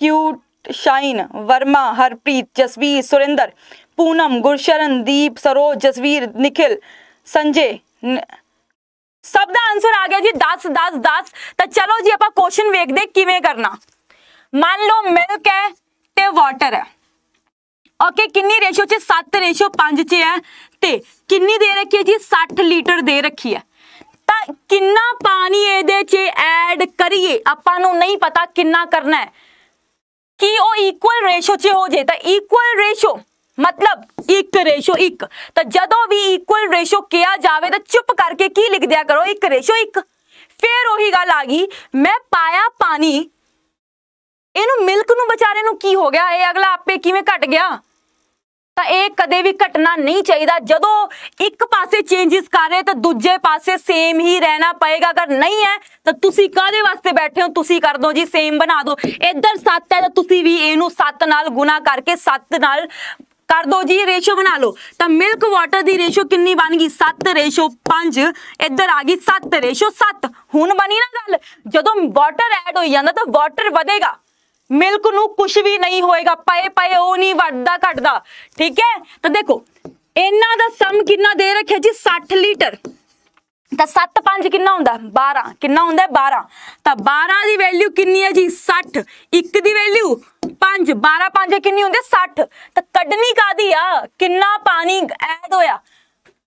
क्यूट शाइन वर्मा हरप्रीत जसवीर सुरेंद्र पूनम गुरशरण दीप सरोज जसवीर निखिल संजय ਸਭ ਦਾ ਆਨਸਰ ਆ ਗਿਆ ਜੀ 10 10 10 ਤਾਂ ਚਲੋ ਜੀ ਆਪਾਂ ਕੁਐਸਚਨ ਵੇਖਦੇ ਕਿਵੇਂ ਕਰਨਾ ਮੰਨ ਲਓ ਮਿਲਕ ਹੈ ਤੇ ਵਾਟਰ ਹੈ ਓਕੇ ਕਿੰਨੀ ਰੇਸ਼ੋ ਚ 7 ਰੇਸ਼ੋ 5 ਚ ਹੈ ਤੇ ਕਿੰਨੀ ਦੇ ਰੱਖੀ ਹੈ ਜੀ 60 ਲੀਟਰ ਦੇ ਰੱਖੀ ਹੈ ਤਾਂ ਕਿੰਨਾ ਪਾਣੀ ਇਹਦੇ 'ਚ ਐਡ ਕਰੀਏ ਆਪਾਂ ਨੂੰ ਨਹੀਂ ਪਤਾ ਕਿੰਨਾ ਕਰਨਾ ਹੈ ਕਿ ਉਹ ਇਕੁਅਲ ਰੇਸ਼ੋ 'ਚ ਹੋ ਜੇ ਤਾਂ ਇਕੁਅਲ ਰੇਸ਼ੋ ਮਤਲਬ 1:1 ਤਾਂ ਜਦੋਂ ਵੀ ਇਕੁਅਲ ਰੇਸ਼ੋ ਕਿਹਾ ਜਾਵੇ ਤਾਂ ਚੁੱਪ ਕਰਕੇ ਕੀ ਲਿਖ ਦਿਆ ਕਰੋ 1:1 ਫਿਰ ਉਹੀ ਗੱਲ ਆ ਗਈ ਮੈਂ ਪਾਇਆ ਪਾਣੀ ਇਹਨੂੰ ਮਿਲਕ ਨੂੰ ਵਿਚਾਰੇ ਨੂੰ ਕੀ ਹੋ ਗਿਆ ਇਹ ਅਗਲਾ ਆਪੇ ਕਿਵੇਂ ਘਟ ਗਿਆ ਤਾਂ ਇਹ ਕਦੇ ਵੀ ਘਟਣਾ ਨਹੀਂ ਚਾਹੀਦਾ ਜਦੋਂ ਇੱਕ ਪਾਸੇ ਚੇਂਜਸ ਕਰ ਰਹੇ ਤਾਂ ਦੂਜੇ ਪਾਸੇ ਸੇਮ ਹੀ ਰਹਿਣਾ ਪਏਗਾ ਅਗਰ ਨਹੀਂ ਹੈ ਤਾਂ ਤੁਸੀਂ ਕਾਦੇ ਵਾਸਤੇ ਬੈਠੇ ਹੋ ਤੁਸੀਂ ਕਰ ਦੋ ਜੀ ਸੇਮ ਬਣਾ ਦਿਓ ਇੱਧਰ 7 ਹੈ ਤਾਂ ਤੁਸੀਂ ਵੀ ਇਹਨੂੰ 7 ਨਾਲ ਗੁਣਾ ਕਰਕੇ 7 ਨਾਲ ਕਰ ਦੋ ਜੀ ਰੇਸ਼ੋ ਬਣਾ ਲਓ ਤਾਂ ਮਿਲਕ ਵਾਟਰ ਦੀ ਰੇਸ਼ੋ ਕਿੰਨੀ ਬਣ ਗਈ 7 ਰੇਸ਼ੋ 5 ਇੱਧਰ ਆ ਗਈ 7 ਰੇਸ਼ੋ 7 ਹੁਣ ਬਣੀ ਨਾ ਗੱਲ ਜਦੋਂ ਵਾਟਰ ਐਡ ਹੋਈ ਜਾਂਦਾ ਤਾਂ ਵਾਟਰ ਵਧੇਗਾ ਮਿਲਕ ਨੂੰ ਕੁਝ ਵੀ ਨਹੀਂ ਹੋਏਗਾ ਪਏ ਪਏ ਉਹ ਨਹੀਂ ਵੱਧਦਾ ਘਟਦਾ ਠੀਕ ਹੈ ਤਾਂ ਦੇਖੋ ਇਹਨਾਂ ਦਾ ਸਮ ਕਿੰਨਾ ਦੇ ਰੱਖਿਆ ਜੀ 60 ਲੀਟਰ ਤਾਂ 7 5 ਕਿੰਨਾ ਹੁੰਦਾ 12 ਕਿੰਨਾ ਹੁੰਦਾ 12 ਤਾਂ 12 ਦੀ ਵੈਲਿਊ ਕਿੰਨੀ ਹੈ ਜੀ 60 1 ਦੀ ਵੈਲਿਊ 5 12 5 ਕਿੰਨੀ ਹੁੰਦੀ 60 ਤਾਂ ਕੱਢਣੀ ਕਾਦੀ ਆ ਕਿੰਨਾ ਪਾਣੀ ਐਡ ਹੋਇਆ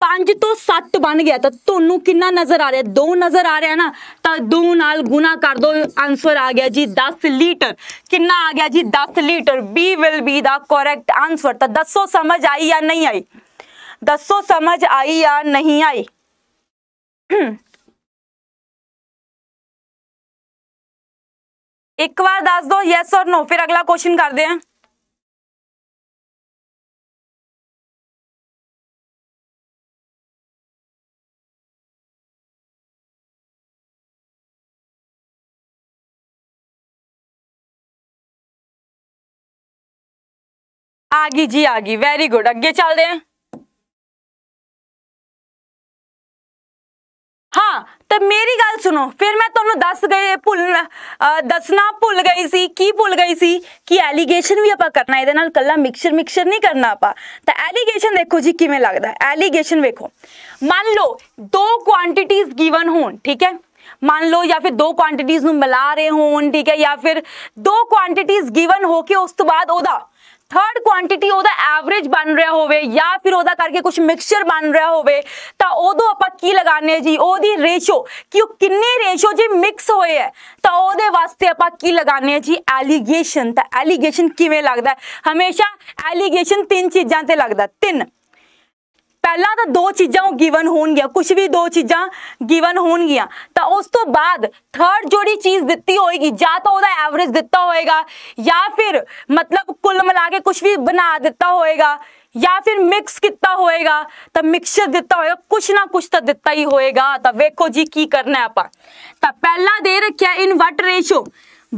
5 ਤੋਂ 7 ਬਣ ਗਿਆ ਤਾਂ ਤੁਹਾਨੂੰ ਕਿੰਨਾ ਨਜ਼ਰ ਆ ਰਿਹਾ 2 ਨਜ਼ਰ ਆ ਰਿਹਾ ਨਾ ਤਾਂ 2 ਨਾਲ ਗੁਣਾ ਕਰ ਦੋ ਆਨਸਰ ਆ ਗਿਆ ਜੀ 10 ਲੀਟਰ ਕਿੰਨਾ ਆ ਗਿਆ ਜੀ 10 litre B will be the correct answer ਤਾਂ ਦੱਸੋ ਸਮਝ ਆਈ ਜਾਂ ਨਹੀਂ ਆਈ ਦੱਸੋ ਸਮਝ ਆਈ ਜਾਂ ਨਹੀਂ ਆਈ एक बार दस दो यस और नो फिर अगला क्वेश्चन कर दे आ गई जी आ गई वेरी गुड अगे चल रहे हैं हाँ तो मेरी गल सुनो फिर मैं तुम्हें तो दस गए भुल दसना भुल गई सी की भुल गई सी कि एलीगेशन भी आप करना ये कला मिक्सर मिक्सर नहीं करना आप एलीगेशन तो देखो जी किमें लगता है एलीगेशन वेखो मान लो दो क्वानटिटीज गिवन हो ठीक है मान लो या फिर दो क्वानटिटीज़ मिला रहे हो ठीक है या फिर दो क्वानटिटीज गिवन हो के उस तो बाद थर्ड क्वांटिटी ओदा एवरेज बन रहा होवे या फिर ओदा करके कुछ मिक्सचर बन रहा होवे ਤਾਂ ਉਦੋਂ ਆਪਾਂ ਕੀ ਲਗਾਣੇ ਜੀ ਉਹਦੀ ਰੇਸ਼ੋ ਕਿ ਉਹ ਕਿੰਨੇ ਰੇਸ਼ੋ ਜੇ ਮਿਕਸ ਹੋਏ ਹੈ ਤਾਂ ਉਹਦੇ ਵਾਸਤੇ ਆਪਾਂ ਕੀ ਲਗਾਣੇ ਜੀ ਐਲੀਗੇਸ਼ਨ ਤਾਂ ਐਲੀਗੇਸ਼ਨ ਕਿਵੇਂ ਲੱਗਦਾ ਹਮੇਸ਼ਾ ਐਲੀਗੇਸ਼ਨ ਤਿੰਨ ਚੀਜ਼ਾਂ ਤੇ ਲੱਗਦਾ ਤਿੰਨ ਪਹਿਲਾਂ ਤਾਂ ਦੋ ਚੀਜ਼ਾਂ ਉਹ ਗਿਵਨ ਹੋਣਗੀਆਂ ਕੁਝ ਵੀ ਦੋ ਚੀਜ਼ਾਂ ਗਿਵਨ ਹੋਣਗੀਆਂ ਤਾਂ ਉਸ ਤੋਂ ਬਾਅਦ ਥਰਡ ਜੋੜੀ ਚੀਜ਼ ਦਿੱਤੀ ਹੋਏਗੀ ਜਾਂ ਤਾਂ ਉਹਦਾ ਐਵਰੇਜ ਦਿੱਤਾ ਹੋਏਗਾ ਜਾਂ ਫਿਰ ਮਤਲਬ ਕੁੱਲ ਮਿਲਾ ਕੇ ਕੁਝ ਵੀ ਬਣਾ ਦਿੱਤਾ ਹੋਏਗਾ ਜਾਂ ਫਿਰ ਮਿਕਸ ਕੀਤਾ ਹੋਏਗਾ ਤਾਂ ਮਿਕਸਚਰ ਦਿੱਤਾ ਹੋਏਗਾ ਕੁਝ ਨਾ ਕੁਝ ਤਾਂ ਦਿੱਤਾ ਹੀ ਹੋਏਗਾ ਤਾਂ ਵੇਖੋ ਜੀ ਕੀ ਕਰਨਾ ਹੈ ਆਪਾਂ ਤਾਂ ਪਹਿਲਾਂ ਦੇ ਰੱਖਿਆ ਇਨਵਰਟ ਰੇਸ਼ੋ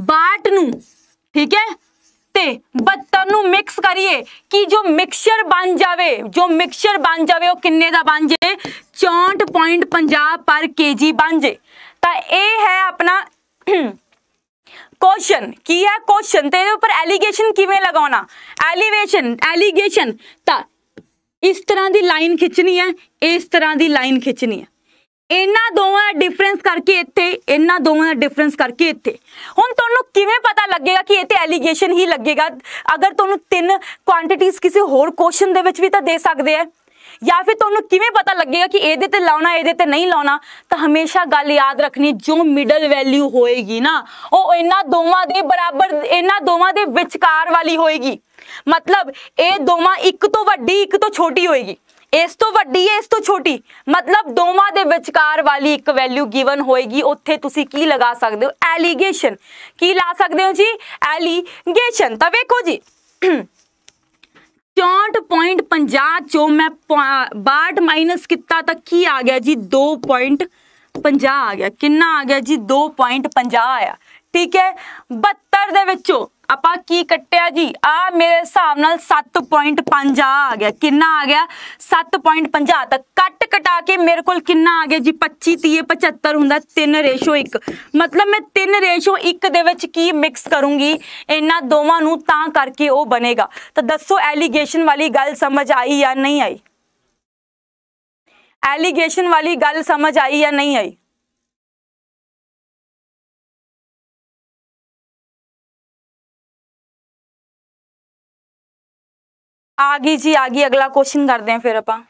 ਬਾਟ ਨੂੰ ਠੀਕ ਹੈ ਤੇ ਬੱਤਰ ਨੂੰ ਮਿਕਸ ਕਰੀਏ ਕਿ ਜੋ ਮਿਕਸਚਰ ਬਣ ਜਾਵੇ ਜੋ ਮਿਕਸਚਰ ਬਣ ਜਾਵੇ ਉਹ ਕਿੰਨੇ ਦਾ ਬਣ ਜੇ 64.50 ਪਰ ਕੇਜੀ ਬਣ ਜੇ ਤਾਂ ਇਹ ਹੈ ਆਪਣਾ ਕੀ ਹੈ ਕੁਐਸਚਨ ਤੇ ਇਹਦੇ ਉੱਪਰ ਐਲੀਗੇਸ਼ਨ ਕਿਵੇਂ ਲਗਾਉਣਾ ਐਲੀਵੇਸ਼ਨ ਐਲੀਗੇਸ਼ਨ ਤਾਂ ਇਸ ਤਰ੍ਹਾਂ ਦੀ ਲਾਈਨ ਖਿੱਚਣੀ ਹੈ ਇਸ ਤਰ੍ਹਾਂ ਦੀ ਲਾਈਨ ਖਿੱਚਣੀ ਹੈ ਇਹਨਾਂ ਦੋਵਾਂ ਦਾ ਡਿਫਰੈਂਸ ਕਰਕੇ ਇੱਥੇ ਇਹਨਾਂ ਦੋਵਾਂ ਦਾ ਡਿਫਰੈਂਸ ਕਰਕੇ ਇੱਥੇ ਹੁਣ ਤੁਹਾਨੂੰ ਕਿਵੇਂ ਪਤਾ ਲੱਗੇਗਾ ਕਿ ਇਹ ਤੇ ਐਲੀਗੇਸ਼ਨ ਹੀ ਲੱਗੇਗਾ ਅਗਰ ਤੁਹਾਨੂੰ ਤਿੰਨ ਕੁਆਂਟੀਟੀਆਂ ਕਿਸੇ ਹੋਰ ਕੁਐਸਚਨ ਦੇ ਵਿੱਚ ਵੀ ਤਾਂ ਦੇ ਸਕਦੇ ਆ ਜਾਂ ਫਿਰ ਤੁਹਾਨੂੰ ਕਿਵੇਂ ਪਤਾ ਲੱਗੇਗਾ ਕਿ ਇਹਦੇ ਤੇ ਲਾਉਣਾ ਇਹਦੇ ਤੇ ਨਹੀਂ ਲਾਉਣਾ ਤਾਂ ਹਮੇਸ਼ਾ ਗੱਲ ਯਾਦ ਰੱਖਣੀ ਜੋ ਮਿਡਲ ਵੈਲਿਊ ਹੋਏਗੀ ਨਾ ਉਹ ਇਹਨਾਂ ਦੋਵਾਂ ਦੇ ਬਰਾਬਰ ਇਹਨਾਂ ਦੋਵਾਂ ਦੇ ਵਿਚਕਾਰ ਵਾਲੀ ਹੋਏਗੀ ਮਤਲਬ ਇਹ ਦੋਵਾਂ ਇੱਕ ਤੋਂ ਵੱਡੀ ਇੱਕ ਤੋਂ ਛੋਟੀ ਹੋਏਗੀ ਇਸ ਤੋਂ ਵੱਡੀ ਹੈ ਇਸ ਤੋਂ ਛੋਟੀ ਮਤਲਬ ਦੋਵਾਂ ਦੇ ਵਿਚਕਾਰ ਵਾਲੀ ਇੱਕ ਵੈਲਿਊ ਗਿਵਨ ਹੋਏਗੀ ਉੱਥੇ ਤੁਸੀਂ ਕੀ ਲਗਾ ਸਕਦੇ ਹੋ ਐਲੀਗੇਸ਼ਨ ਕੀ ਲਾ ਸਕਦੇ ਹੋ ਜੀ ਐਲੀਗੇਸ਼ਨ ਤਾਂ ਵੇਖੋ ਜੀ 64.50 ਚੋਂ ਮੈਂ 62 ਮਾਈਨਸ ਕੀਤਾ ਤਾਂ ਕੀ ਆ ਗਿਆ ਜੀ 2.50 ਆ ਗਿਆ ਕਿੰਨਾ ਆ ਗਿਆ ਜੀ 2.50 ਆਇਆ ਠੀਕ ਹੈ 72 ਦੇ ਵਿੱਚੋਂ ਆਪਾਂ ਕੀ ਕੱਟਿਆ ਜੀ ਆ ਮੇਰੇ ਹਿਸਾਬ ਨਾਲ 7.5 ਆ ਗਿਆ ਕਿੰਨਾ ਆ ਗਿਆ 7.50 ਤਾਂ ਕੱਟ ਕਟਾ ਕੇ ਮੇਰੇ ਕੋਲ ਕਿੰਨਾ ਆ ਗਿਆ ਜੀ 25 30 75 ਹੁੰਦਾ 3:1 ਮਤਲਬ ਮੈਂ 3:1 ਦੇ ਵਿੱਚ ਕੀ ਮਿਕਸ ਕਰੂੰਗੀ ਇਹਨਾਂ ਦੋਵਾਂ ਨੂੰ ਤਾਂ ਕਰਕੇ ਉਹ ਬਣੇਗਾ ਤਾਂ ਦੱਸੋ ਐਲੀਗੇਸ਼ਨ ਵਾਲੀ ਗੱਲ ਸਮਝ ਆਈ ਜਾਂ ਨਹੀਂ ਆਈ ਐਲੀਗੇਸ਼ਨ ਵਾਲੀ ਗੱਲ ਸਮਝ ਆਈ ਜਾਂ ਨਹੀਂ ਆਈ आगी जी आगी अगला क्वेश्चन करते हैं फिर अपा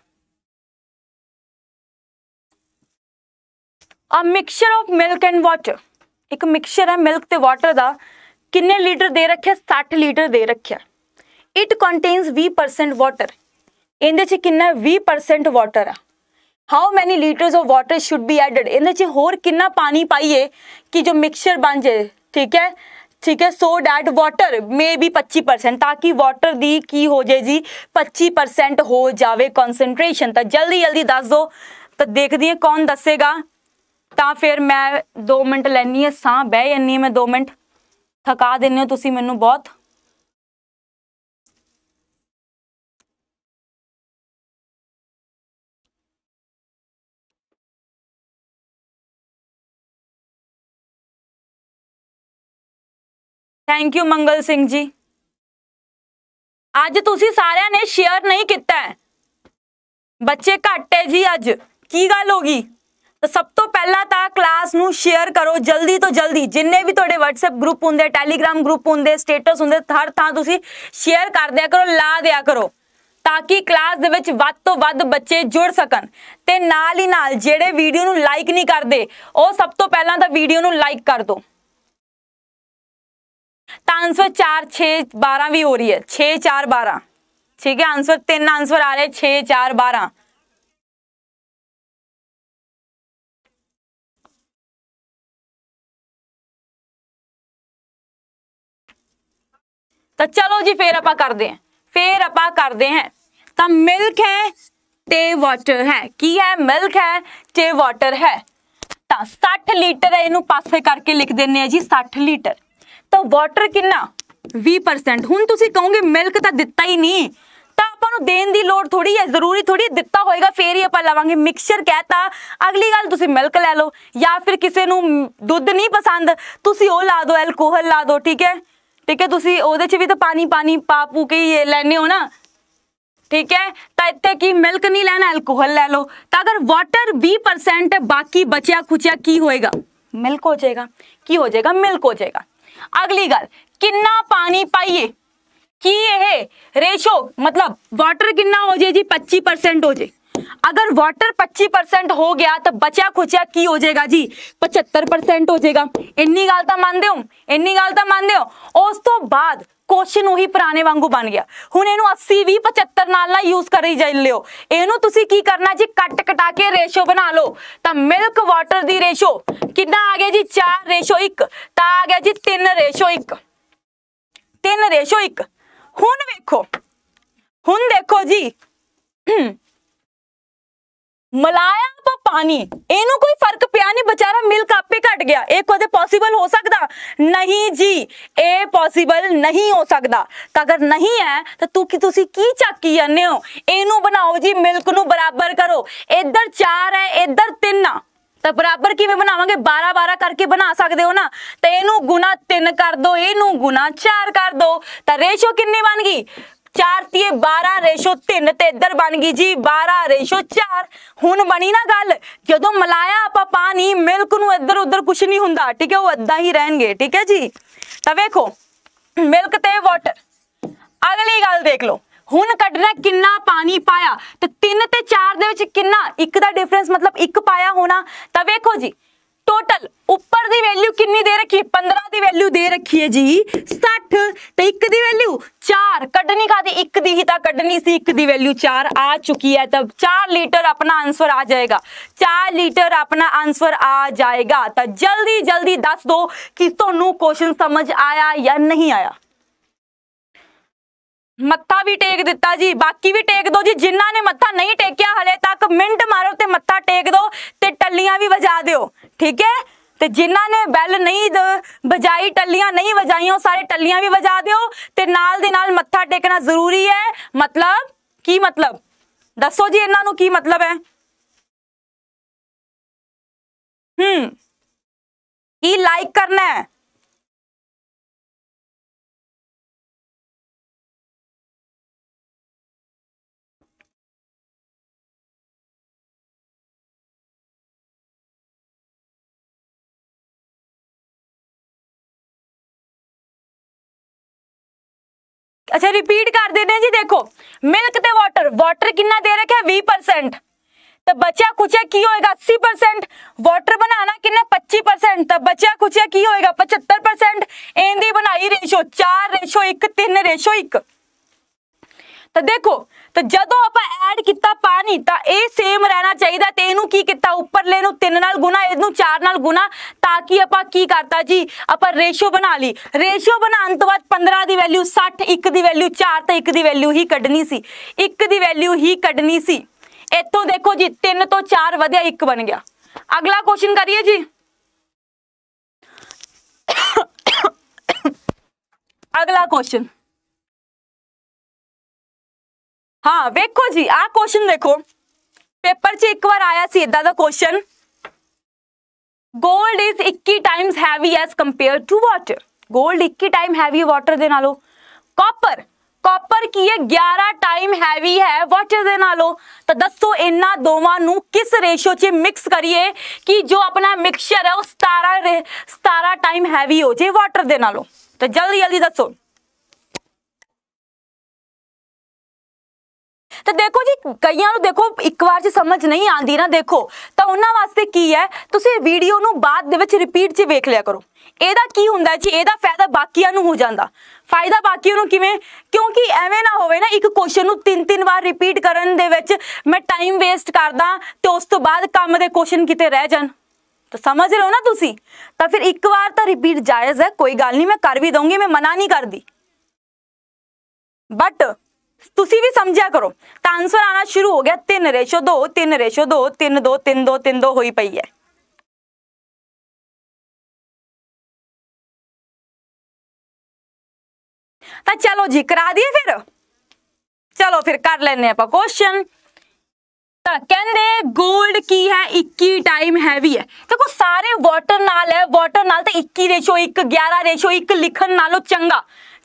a mixture of milk and water ਇੱਕ ਮਿਕਸਚਰ ਹੈ ਮਿਲਕ ਤੇ ਵਾਟਰ ਦਾ ਕਿੰਨੇ ਲੀਟਰ ਦੇ ਰੱਖਿਆ 60 ਲੀਟਰ ਦੇ ਰੱਖਿਆ ਇਟ ਕੰਟੇਨਸ 20% ਵਾਟਰ ਇਹਦੇ ਚ ਕਿੰਨਾ 20% ਵਾਟਰ ਆ how many litres of water should be added ਇਹਦੇ ਚ ਹੋਰ ਕਿੰਨਾ ਪਾਣੀ ਪਾਈਏ ਕਿ ਜੋ ਮਿਕਸਚਰ ਬਣ ਜਾਏ ਠੀਕ ਹੈ ਠੀਕ ਹੈ so that water may be 25% ਤਾਂ ਕਿ ਵਾਟਰ ਦੀ ਕੀ ਹੋ ਜਾਏ ਜੀ 25% ਹੋ ਜਾਵੇ ਕਨਸੈਂਟ੍ਰੇਸ਼ਨ ਤਾਂ ਜਲਦੀ ਜਲਦੀ ਦੱਸ ਦਿਓ ਤਾਂ ਦੇਖਦੀ ਹਾਂ ਕੌਣ ਦੱਸੇਗਾ ਤਾਂ ਫਿਰ ਮੈਂ 2 ਮਿੰਟ ਲੈਣੀ ਹੈ ਸਾਹ ਬਹਿ ਜੰਨੀ ਮੈਂ 2 ਮਿੰਟ ਥਕਾ ਦਿੰਨੇ ਹੋ ਤੁਸੀਂ ਮੈਨੂੰ ਬਹੁਤ ਥੈਂਕ ਯੂ ਮੰਗਲ ਸਿੰਘ ਜੀ ਅੱਜ ਤੁਸੀਂ ਸਾਰਿਆਂ ਨੇ ਸ਼ੇਅਰ ਨਹੀਂ ਕੀਤਾ ਹੈ ਬੱਚੇ ਘੱਟ ਹੈ ਜੀ ਅੱਜ ਕੀ ਗੱਲ ਹੋ ਗਈ ਤਾਂ ਸਭ ਤੋਂ ਪਹਿਲਾਂ ਤਾਂ ਕਲਾਸ ਨੂੰ ਸ਼ੇਅਰ ਕਰੋ ਜਲਦੀ ਤੋਂ ਜਲਦੀ ਜਿੰਨੇ ਵੀ ਤੁਹਾਡੇ WhatsApp ਗਰੁੱਪ ਹੁੰਦੇ ਟੈਲੀਗ੍ਰਾਮ ਗਰੁੱਪ ਹੁੰਦੇ ਸਟੇਟਸ ਹੁੰਦੇ ਹਰ ਥਾਂ ਤੁਸੀਂ ਸ਼ੇਅਰ ਕਰ ਦਿਆ ਕਰੋ ਲਾ ਦਿਆ ਕਰੋ ਤਾਂ ਕਿ ਕਲਾਸ ਦੇ ਵਿੱਚ ਵੱਧ ਤੋਂ ਵੱਧ ਬੱਚੇ ਜੁੜ ਸਕਣ ਤੇ ਨਾਲ ਹੀ ਨਾਲ ਜਿਹੜੇ ਵੀਡੀਓ ਨੂੰ ਲਾਈਕ ਨਹੀਂ ਕਰਦੇ ਉਹ ਸਭ ਤੋਂ ਪਹਿਲਾਂ ਤਾਂ ਵੀਡੀਓ ਨੂੰ ਲਾਈਕ ਕਰ ਦਿਓ ਤਾਂ ਆਨਸਰ 4 6 12 ਵੀ ਹੋ ਰਹੀ ਹੈ 6 4 12 ਠੀਕ ਹੈ ਆਨਸਰ ਤਿੰਨ ਆਨਸਰ ਆ ਰਹੇ 6 4 12 ਤਾਂ ਚਲੋ ਜੀ ਫੇਰ ਆਪਾਂ ਕਰਦੇ ਹਾਂ ਫੇਰ ਆਪਾਂ ਕਰਦੇ ਹਾਂ ਤਾਂ ਮਿਲਕ ਹੈ ਤੇ ਵਾਟਰ ਹੈ ਕੀ ਹੈ ਮਿਲਕ ਹੈ ਤੇ ਵਾਟਰ ਹੈ ਤਾਂ 60 ਲੀਟਰ ਇਹਨੂੰ ਪਾਸੇ ਕਰਕੇ ਲਿਖ ਦਿੰਨੇ ਆ ਜੀ 60 ਲੀਟਰ ਤਾਂ ਵਾਟਰ ਕਿੰਨਾ 20% ਹੁਣ ਤੁਸੀਂ ਕਹੋਗੇ ਮਿਲਕ ਤਾਂ ਦਿੱਤਾ ਹੀ ਨਹੀਂ ਤਾਂ ਆਪਾਂ ਨੂੰ ਦੇਣ ਦੀ ਲੋੜ ਥੋੜੀ ਹੈ ਜ਼ਰੂਰੀ ਥੋੜੀ ਦਿੱਤਾ ਹੋਏਗਾ ਫੇਰ ਹੀ ਆਪਾਂ ਲਾਵਾਂਗੇ ਮਿਕਸਚਰ ਕਹਤਾ ਅਗਲੀ ਗੱਲ ਤੁਸੀਂ ਮਿਲਕ ਲੈ ਲਓ ਜਾਂ ਫਿਰ ਕਿਸੇ ਨੂੰ ਦੁੱਧ ਨਹੀਂ ਪਸੰਦ ਤੁਸੀਂ ਉਹ ਲਾ ਦਿਓ ਐਲਕੋਹਲ ਲਾ ਦਿਓ ਠੀਕ ਹੈ ਠੀਕ ਹੈ ਤੁਸੀਂ ਉਹਦੇ 'ਚ ਵੀ ਤਾਂ ਪਾਣੀ ਪਾਣੀ ਪਾ ਪੂ ਕੇ ਹੀ ਲੈਣੇ ਹੋ ਨਾ ठीक है तो इतने की मिल्क नहीं लेना एल्कोहल ले लो तो अगर वाटर बीस परसेंट है बाकी बचिया खुचिया की होएगा मिल्क हो जाएगा की हो जाएगा मिल्क हो जाएगा अगली गल कि पानी पाइए कि यह रेशो मतलब वाटर किन्ना हो जाए जी पच्ची परसेंट हो जाए अगर वाटर 25 परसेंट हो गया तो बचा खुचा की हो जाएगा जी 75 परसेंट हो जाएगा इन्नी गल तो मानते हो इन्नी गल तो मानते हो उस तो बाद ਕੁਐਸਚਨ ਉਹੀ ਪੁਰਾਣੇ ਵਾਂਗੂ ਬਣ ਗਿਆ ਹੁਣ ਇਹਨੂੰ 80 20 75 ਨਾਲ ਨਾ ਯੂਜ਼ ਕਰੀ ਜਾਈ ਲਿਓ ਇਹਨੂੰ ਤੁਸੀਂ ਕੀ ਕਰਨਾ ਜੀ ਕੱਟ ਕਟਾ ਕੇ ਰੇਸ਼ੋ ਬਣਾ ਲਓ ਤਾਂ ਮਿਲਕ ਵਾਟਰ ਦੀ ਰੇਸ਼ੋ ਕਿੰਨਾ ਆ ਗਿਆ ਜੀ 4 1 ਤਾਂ ਆ ਗਿਆ ਜੀ 3 3:1 1 3 1 ਹੁਣ ਵੇਖੋ ਹੁਣ ਦੇਖੋ ਜੀ ਮਲਾਇਆ ਪਾ ਪਾਣੀ ਇਹਨੂੰ ਕੋਈ ਫਰਕ ਪਿਆ ਨਹੀਂ ਵਿਚਾਰਾ ਮਿਲਕ ਆਪੇ ਘਟ ਗਿਆ ਇਹ ਕਦੇ ਪੋਸੀਬਲ ਹੋ ਸਕਦਾ ਨਹੀਂ ਜੀ ਇਹ ਪੋਸੀਬਲ ਨਹੀਂ ਹੋ ਸਕਦਾ ਤਾਂ ਅਗਰ ਨਹੀਂ ਹੈ ਤਾਂ ਤੂੰ ਕੀ ਤੁਸੀਂ ਕੀ ਚੱਕੀ ਜਾਂਦੇ ਹੋ ਇਹਨੂੰ ਬਣਾਓ ਜੀ ਮਿਲਕ ਨੂੰ ਬਰਾਬਰ ਕਰੋ ਇੱਧਰ 4 ਹੈ ਇੱਧਰ 3 ਆ ਤਾਂ ਬਰਾਬਰ ਕਿਵੇਂ ਬਣਾਵਾਂਗੇ 12 12 ਕਰਕੇ ਬਣਾ ਸਕਦੇ ਹੋ ਨਾ ਤੇ ਇਹਨੂੰ ਗੁਣਾ 3 ਕਰ ਦੋ ਇਹਨੂੰ ਗੁਣਾ 4 ਕਰ ਦੋ ਤਾਂ ਰੇਸ਼ੋ ਕਿੰਨੀ ਬਣ ਗਈ 4 ਤੀਏ 12 ਰੇਸ਼ੋ 3 ਤੇ ਇੱਧਰ ਬਣ ਗਈ ਜੀ 12 ਰੇਸ਼ੋ 4 ਹੁਣ ਬਣੀ ਨਾ ਗੱਲ ਜਦੋਂ ਮਲਾਇਆ ਆਪਾਂ ਪਾਣੀ ਮਿਲਕ ਨੂੰ ਇੱਧਰ ਉੱਧਰ ਕੁਝ ਨਹੀਂ ਹੁੰਦਾ ਠੀਕ ਹੈ ਉਹ ਅੱਧਾ ਹੀ ਰਹਿਣਗੇ ਠੀਕ ਹੈ ਜੀ ਤਾਂ ਵੇਖੋ ਮਿਲਕ ਤੇ ਵਾਟਰ ਅਗਲੀ ਗੱਲ ਦੇਖ ਲਓ ਹੁਣ ਕੱਢਣਾ ਕਿੰਨਾ ਪਾਣੀ ਪਾਇਆ ਤੇ 3 ਤੇ 4 ਦੇ ਵਿੱਚ ਕਿੰਨਾ ਇੱਕ ਦਾ ਡਿਫਰੈਂਸ ਮਤਲਬ ਇੱਕ ਪਾਇਆ ਹੋਣਾ ਤਾਂ ਵੇਖੋ ਜੀ टोटल ਉੱਪਰ ਦੀ ਵੈਲਿਊ ਕਿੰਨੀ ਦੇ ਰੱਖੀ ਹੈ 15 ਦੀ ਵੈਲਿਊ ਦੇ ਰੱਖੀ ਹੈ ਜੀ 60 ਤੇ 1 ਦੀ ਵੈਲਿਊ 4 ਕੱਢਣੀ ਕਾਦੀ 1 ਦੀ ਹੀ ਤਾਂ ਕੱਢਣੀ ਸੀ 1 है तब चार लीटर अपना आंसर आ जाएगा चार लीटर अपना आंसर आ जाएगा तो जल्दी जल्दी दस दो कि थोनू क्वेश्चन समझ आया या नहीं आया ਮੱਥਾ ਵੀ ਟੇਕ ਦਿੱਤਾ ਜੀ ਬਾਕੀ ਵੀ ਟੇਕ ਦੋ ਜੀ ਜਿਨ੍ਹਾਂ ਨੇ ਮੱਥਾ ਨਹੀਂ ਟੇਕਿਆ ਹਲੇ ਤੱਕ ਮਿੰਟ ਮਾਰੋ ਤੇ ਮੱਥਾ ਟੇਕ ਦੋ ਤੇ ਟੱਲੀਆਂ ਵੀ ਵਜਾ ਦਿਓ ਠੀਕ ਹੈ ਤੇ ਜਿਨ੍ਹਾਂ ਨੇ ਬੈਲ ਨਹੀਂ ਵਜਾਈ ਟੱਲੀਆਂ ਨਹੀਂ ਵਜਾਈਆਂ ਉਹ ਸਾਰੇ ਟੱਲੀਆਂ ਵੀ ਵਜਾ ਦਿਓ ਤੇ ਨਾਲ ਦੇ ਨਾਲ ਮੱਥਾ ਟੇਕਣਾ ਜ਼ਰੂਰੀ ਹੈ ਮਤਲਬ ਕੀ ਮਤਲਬ ਦੱਸੋ ਜੀ ਇਹਨਾਂ ਨੂੰ ਕੀ ਮਤਲਬ ਹੈ ਹੂੰ ਕੀ ਲਾਈਕ ਕਰਨਾ ਹੈ अच्छा रिपीट कर देते हैं जी देखो मिल्क ते वाटर वाटर कि दे रखे 20 परसेंट तो बचा कुचा की होएगा 80 परसेंट वाटर बनाना कितना पच्ची परसेंट तो बचा कुचा की होएगा 75 परसेंट एंदी बनाई रेशो चार रेशो एक तीन रेशो एक ਤਾਂ ਦੇਖੋ ਤਾਂ ਜਦੋਂ ਆਪਾਂ ਐਡ ਕੀਤਾ ਪਾਣੀ ਤਾਂ ਇਹ ਸੇਮ ਰਹਿਣਾ ਚਾਹੀਦਾ ਤੇ ਇਹਨੂੰ ਕੀ ਕੀਤਾ ਉੱਪਰਲੇ ਨੂੰ 3 ਨਾਲ ਗੁਣਾ ਇਹਨੂੰ 4 ਨਾਲ ਗੁਣਾ ਤਾਂ ਕਿ ਆਪਾਂ ਕੀ ਕਰਤਾ ਜੀ ਆਪਾਂ ਰੇਸ਼ੋ ਬਣਾ ਲਈ ਰੇਸ਼ੋ ਬਣਾਉਣ ਤੋਂ ਬਾਅਦ 15 ਦੀ ਵੈਲਿਊ 60 1 ਦੀ ਵੈਲਿਊ 4 ਤਾਂ 1 ਦੀ ਵੈਲਿਊ ਹੀ ਕੱਢਣੀ ਸੀ 1 ਦੀ ਵੈਲਿਊ ਹੀ ਕੱਢਣੀ ਸੀ ਇੱਥੋਂ ਦੇਖੋ ਜੀ 3 ਤੋਂ 4 ਵਧਿਆ 1 ਬਣ ਗਿਆ ਅਗਲਾ ਕੁਐਸਚਨ ਕਰੀਏ ਜੀ ਅਗਲਾ ਕੁਐਸਚਨ हाँ वेखो जी आ क्वेश्चन देखो पेपर च एक बार आया सी इदा का question gold is 21 times heavy as compare to water gold 21 time heavy water ਦੇ ਨਾਲੋਂ ਕਾਪਰ ਕਾਪਰ ਕੀ ਹੈ 11 ਟਾਈਮ ਹੈਵੀ ਹੈ ਵਾਟਰ ਦੇ ਨਾਲੋਂ ਤਾਂ ਦੱਸੋ ਇਹਨਾਂ ਦੋਵਾਂ ਨੂੰ ਕਿਸ ਰੇਸ਼ੋ 'ਚ ਮਿਕਸ ਕਰੀਏ ਕਿ ਜੋ ਆਪਣਾ ਮਿਕਸਚਰ ਹੈ ਉਹ 17 17 ਟਾਈਮ ਹੈਵੀ ਹੋ ਜੇ ਵਾਟਰ ਦੇ ਨਾਲੋਂ ਤਾਂ ਜਲਦੀ ਜਲਦੀ ਦੱਸੋ ਤੇ ਦੇਖੋ ਜੀ ਕਈਆਂ ਨੂੰ ਦੇਖੋ ਇੱਕ ਵਾਰ ਚ ਸਮਝ ਨਹੀਂ ਆਂਦੀ ਨਾ ਦੇਖੋ ਤਾਂ ਉਹਨਾਂ ਵਾਸਤੇ ਕੀ ਹੈ ਤੁਸੀਂ ਵੀਡੀਓ ਨੂੰ ਬਾਅਦ ਦੇ ਵਿੱਚ ਰਿਪੀਟ 'ਚ ਵੇਖ ਲਿਆ ਕਰੋ ਇਹਦਾ ਕੀ ਹੁੰਦਾ ਜੀ ਇਹਦਾ ਫਾਇਦਾ ਬਾਕੀਆਂ ਨੂੰ ਹੋ ਜਾਂਦਾ ਫਾਇਦਾ ਬਾਕੀਆਂ ਨੂੰ ਕਿਵੇਂ ਕਿਉਂਕਿ ਐਵੇਂ ਨਾ ਹੋਵੇ ਨਾ ਇੱਕ ਕੁਐਸਚਨ ਨੂੰ ਤਿੰਨ ਤਿੰਨ ਵਾਰ ਰਿਪੀਟ ਕਰਨ ਦੇ ਵਿੱਚ ਮੈਂ ਟਾਈਮ ਵੇਸਟ ਕਰਦਾ ਤੇ ਉਸ ਤੋਂ ਬਾਅਦ ਕੰਮ ਦੇ ਕੁਐਸਚਨ ਕਿਤੇ ਰਹਿ ਜਾਣ तो समझ रहे हो ना तुसी तो फिर एक बार तो रिपीट जायज़ है कोई गाल नहीं मैं कर भी दूंगी मैं मना नहीं कर दी बट ਤੁਸੀਂ ਵੀ ਸਮਝਿਆ ਕਰੋ ਤਾਂ ਆਨਸਰ ਆਣਾ ਸ਼ੁਰੂ ਹੋ ਗਿਆ 3 ਰੇਸ਼ੋ 2 3 ਰੇਸ਼ੋ 2 3 2 3 2 3 2 ਹੋਈ ਪਈ ਹੈ ਤਾਂ ਚਲੋ ਜੀ ਕਰਾ ਦਈਏ ਫਿਰ ਚਲੋ ਫਿਰ ਕਰ ਲੈਨੇ ਆਪਾਂ ਕੁਐਸਚਨ ਤਾਂ ਕਹਿੰਦੇ 골ਡ ਕੀ ਹੈ 21 ਟਾਈਮ ਹੈਵੀ ਹੈ ਦੇਖੋ ਸਾਰੇ ਵਾਟਰ ਨਾਲ ਹੈ ਵਾਟਰ ਨਾਲ ਤਾਂ 21 ਰੇਸ਼ੋ 1 11 ਰੇਸ਼ੋ 1 ਲਿਖਣ ਨਾਲੋਂ ਚੰਗਾ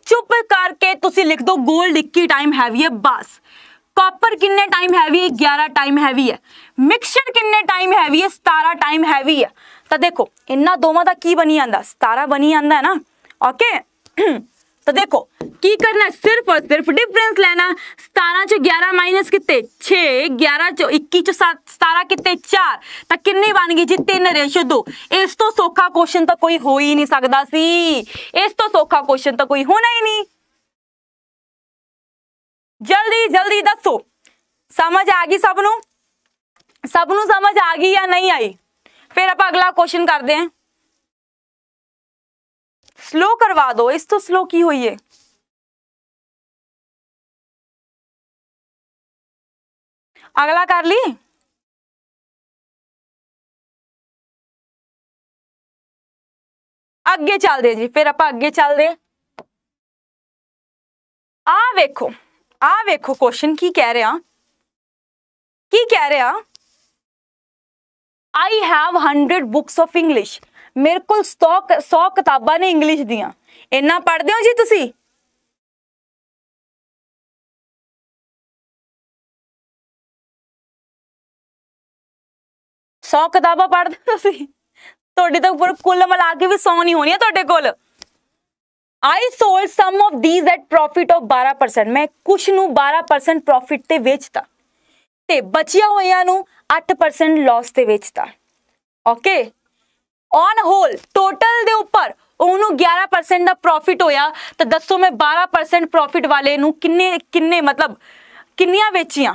ਚੁੱਪ ਕਰਕੇ ਤੁਸੀਂ ਲਿਖ ਦਿਓ 골ਡ 21 ਟਾਈਮ ਹੈਵੀ ਹੈ ਬਸ ਕਾਪਰ ਕਿੰਨੇ ਟਾਈਮ ਹੈਵੀ ਹੈ 11 ਟਾਈਮ ਹੈਵੀ ਹੈ ਮਿਕਸਚਰ ਕਿੰਨੇ ਟਾਈਮ ਹੈਵੀ ਹੈ 17 ਟਾਈਮ ਹੈਵੀ ਹੈ ਤਾਂ ਦੇਖੋ ਇਹਨਾਂ ਦੋਵਾਂ ਦਾ ਕੀ ਬਣੀ ਜਾਂਦਾ 17 ਬਣੀ ਜਾਂਦਾ ਹੈ ਨਾ ਓਕੇ तो देखो की करना है सिर्फ और सिर्फ डिफरेंस लेना सतारह चो ग्यारह माइनस कितने छः ग्यारह चो इक्कीस चो सात सतारह कितने चार तो किन्नी बन गई जी तीन रेशो दो इस तो सौखा क्वेश्चन तो कोई हो ही नहीं सकता सी इस तो सौखा क्वेश्चन तो कोई होना ही नहीं जल्दी जल्दी दसो समझ आ गई सबनों सबनों समझ आ गई या नहीं आई फिर आप अगला क्वेश्चन करते हैं स्लो करवा दो इस तो स्लो की हुई है अगला कर ली अगे चल दे जी फिर आप अगे चल दे आखो वेखो क्वेश्चन की कह रहा की कह रहा I have hundred books of English ਮੇਰੇ ਕੋਲ 100 100 ਕਿਤਾਬਾਂ ਨੇ ਇੰਗਲਿਸ਼ ਦੀਆਂ ਇੰਨਾ ਪੜ੍ਹਦੇ ਹੋ ਜੀ ਤੁਸੀਂ ਸੌ ਕਿਤਾਬਾਂ ਪੜ੍ਹਦੇ ਤੁਸੀਂ ਤੁਹਾਡੇ ਤਾਂ ਪੂਰਾ ਕੁੱਲ ਮਿਲਾ ਕੇ ਵੀ 100 ਨਹੀਂ ਹੋਣੀ ਤੁਹਾਡੇ ਕੋਲ I sold some of these at profit of 12% ਮੈਂ ਕੁਛ ਨੂੰ 12% ਪ੍ਰੋਫਿਟ ਤੇ ਵੇਚਤਾ ਤੇ ਬਚਿਆ ਹੋਇਆਂ ਨੂੰ 8% ਲਾਸ ਤੇ ਵੇਚਤਾ ਓਕੇ ਔਨ ਹੋਲ ਟੋਟਲ ਦੇ ਉੱਪਰ ਉਹਨੂੰ 11% ਦਾ ਪ੍ਰੋਫਿਟ ਹੋਇਆ ਤਾਂ ਦੱਸੋ ਮੈਂ 12% ਪ੍ਰੋਫਿਟ ਵਾਲੇ ਨੂੰ ਕਿੰਨੇ ਕਿੰਨੇ ਮਤਲਬ ਕਿੰਨੀਆਂ ਵੇਚੀਆਂ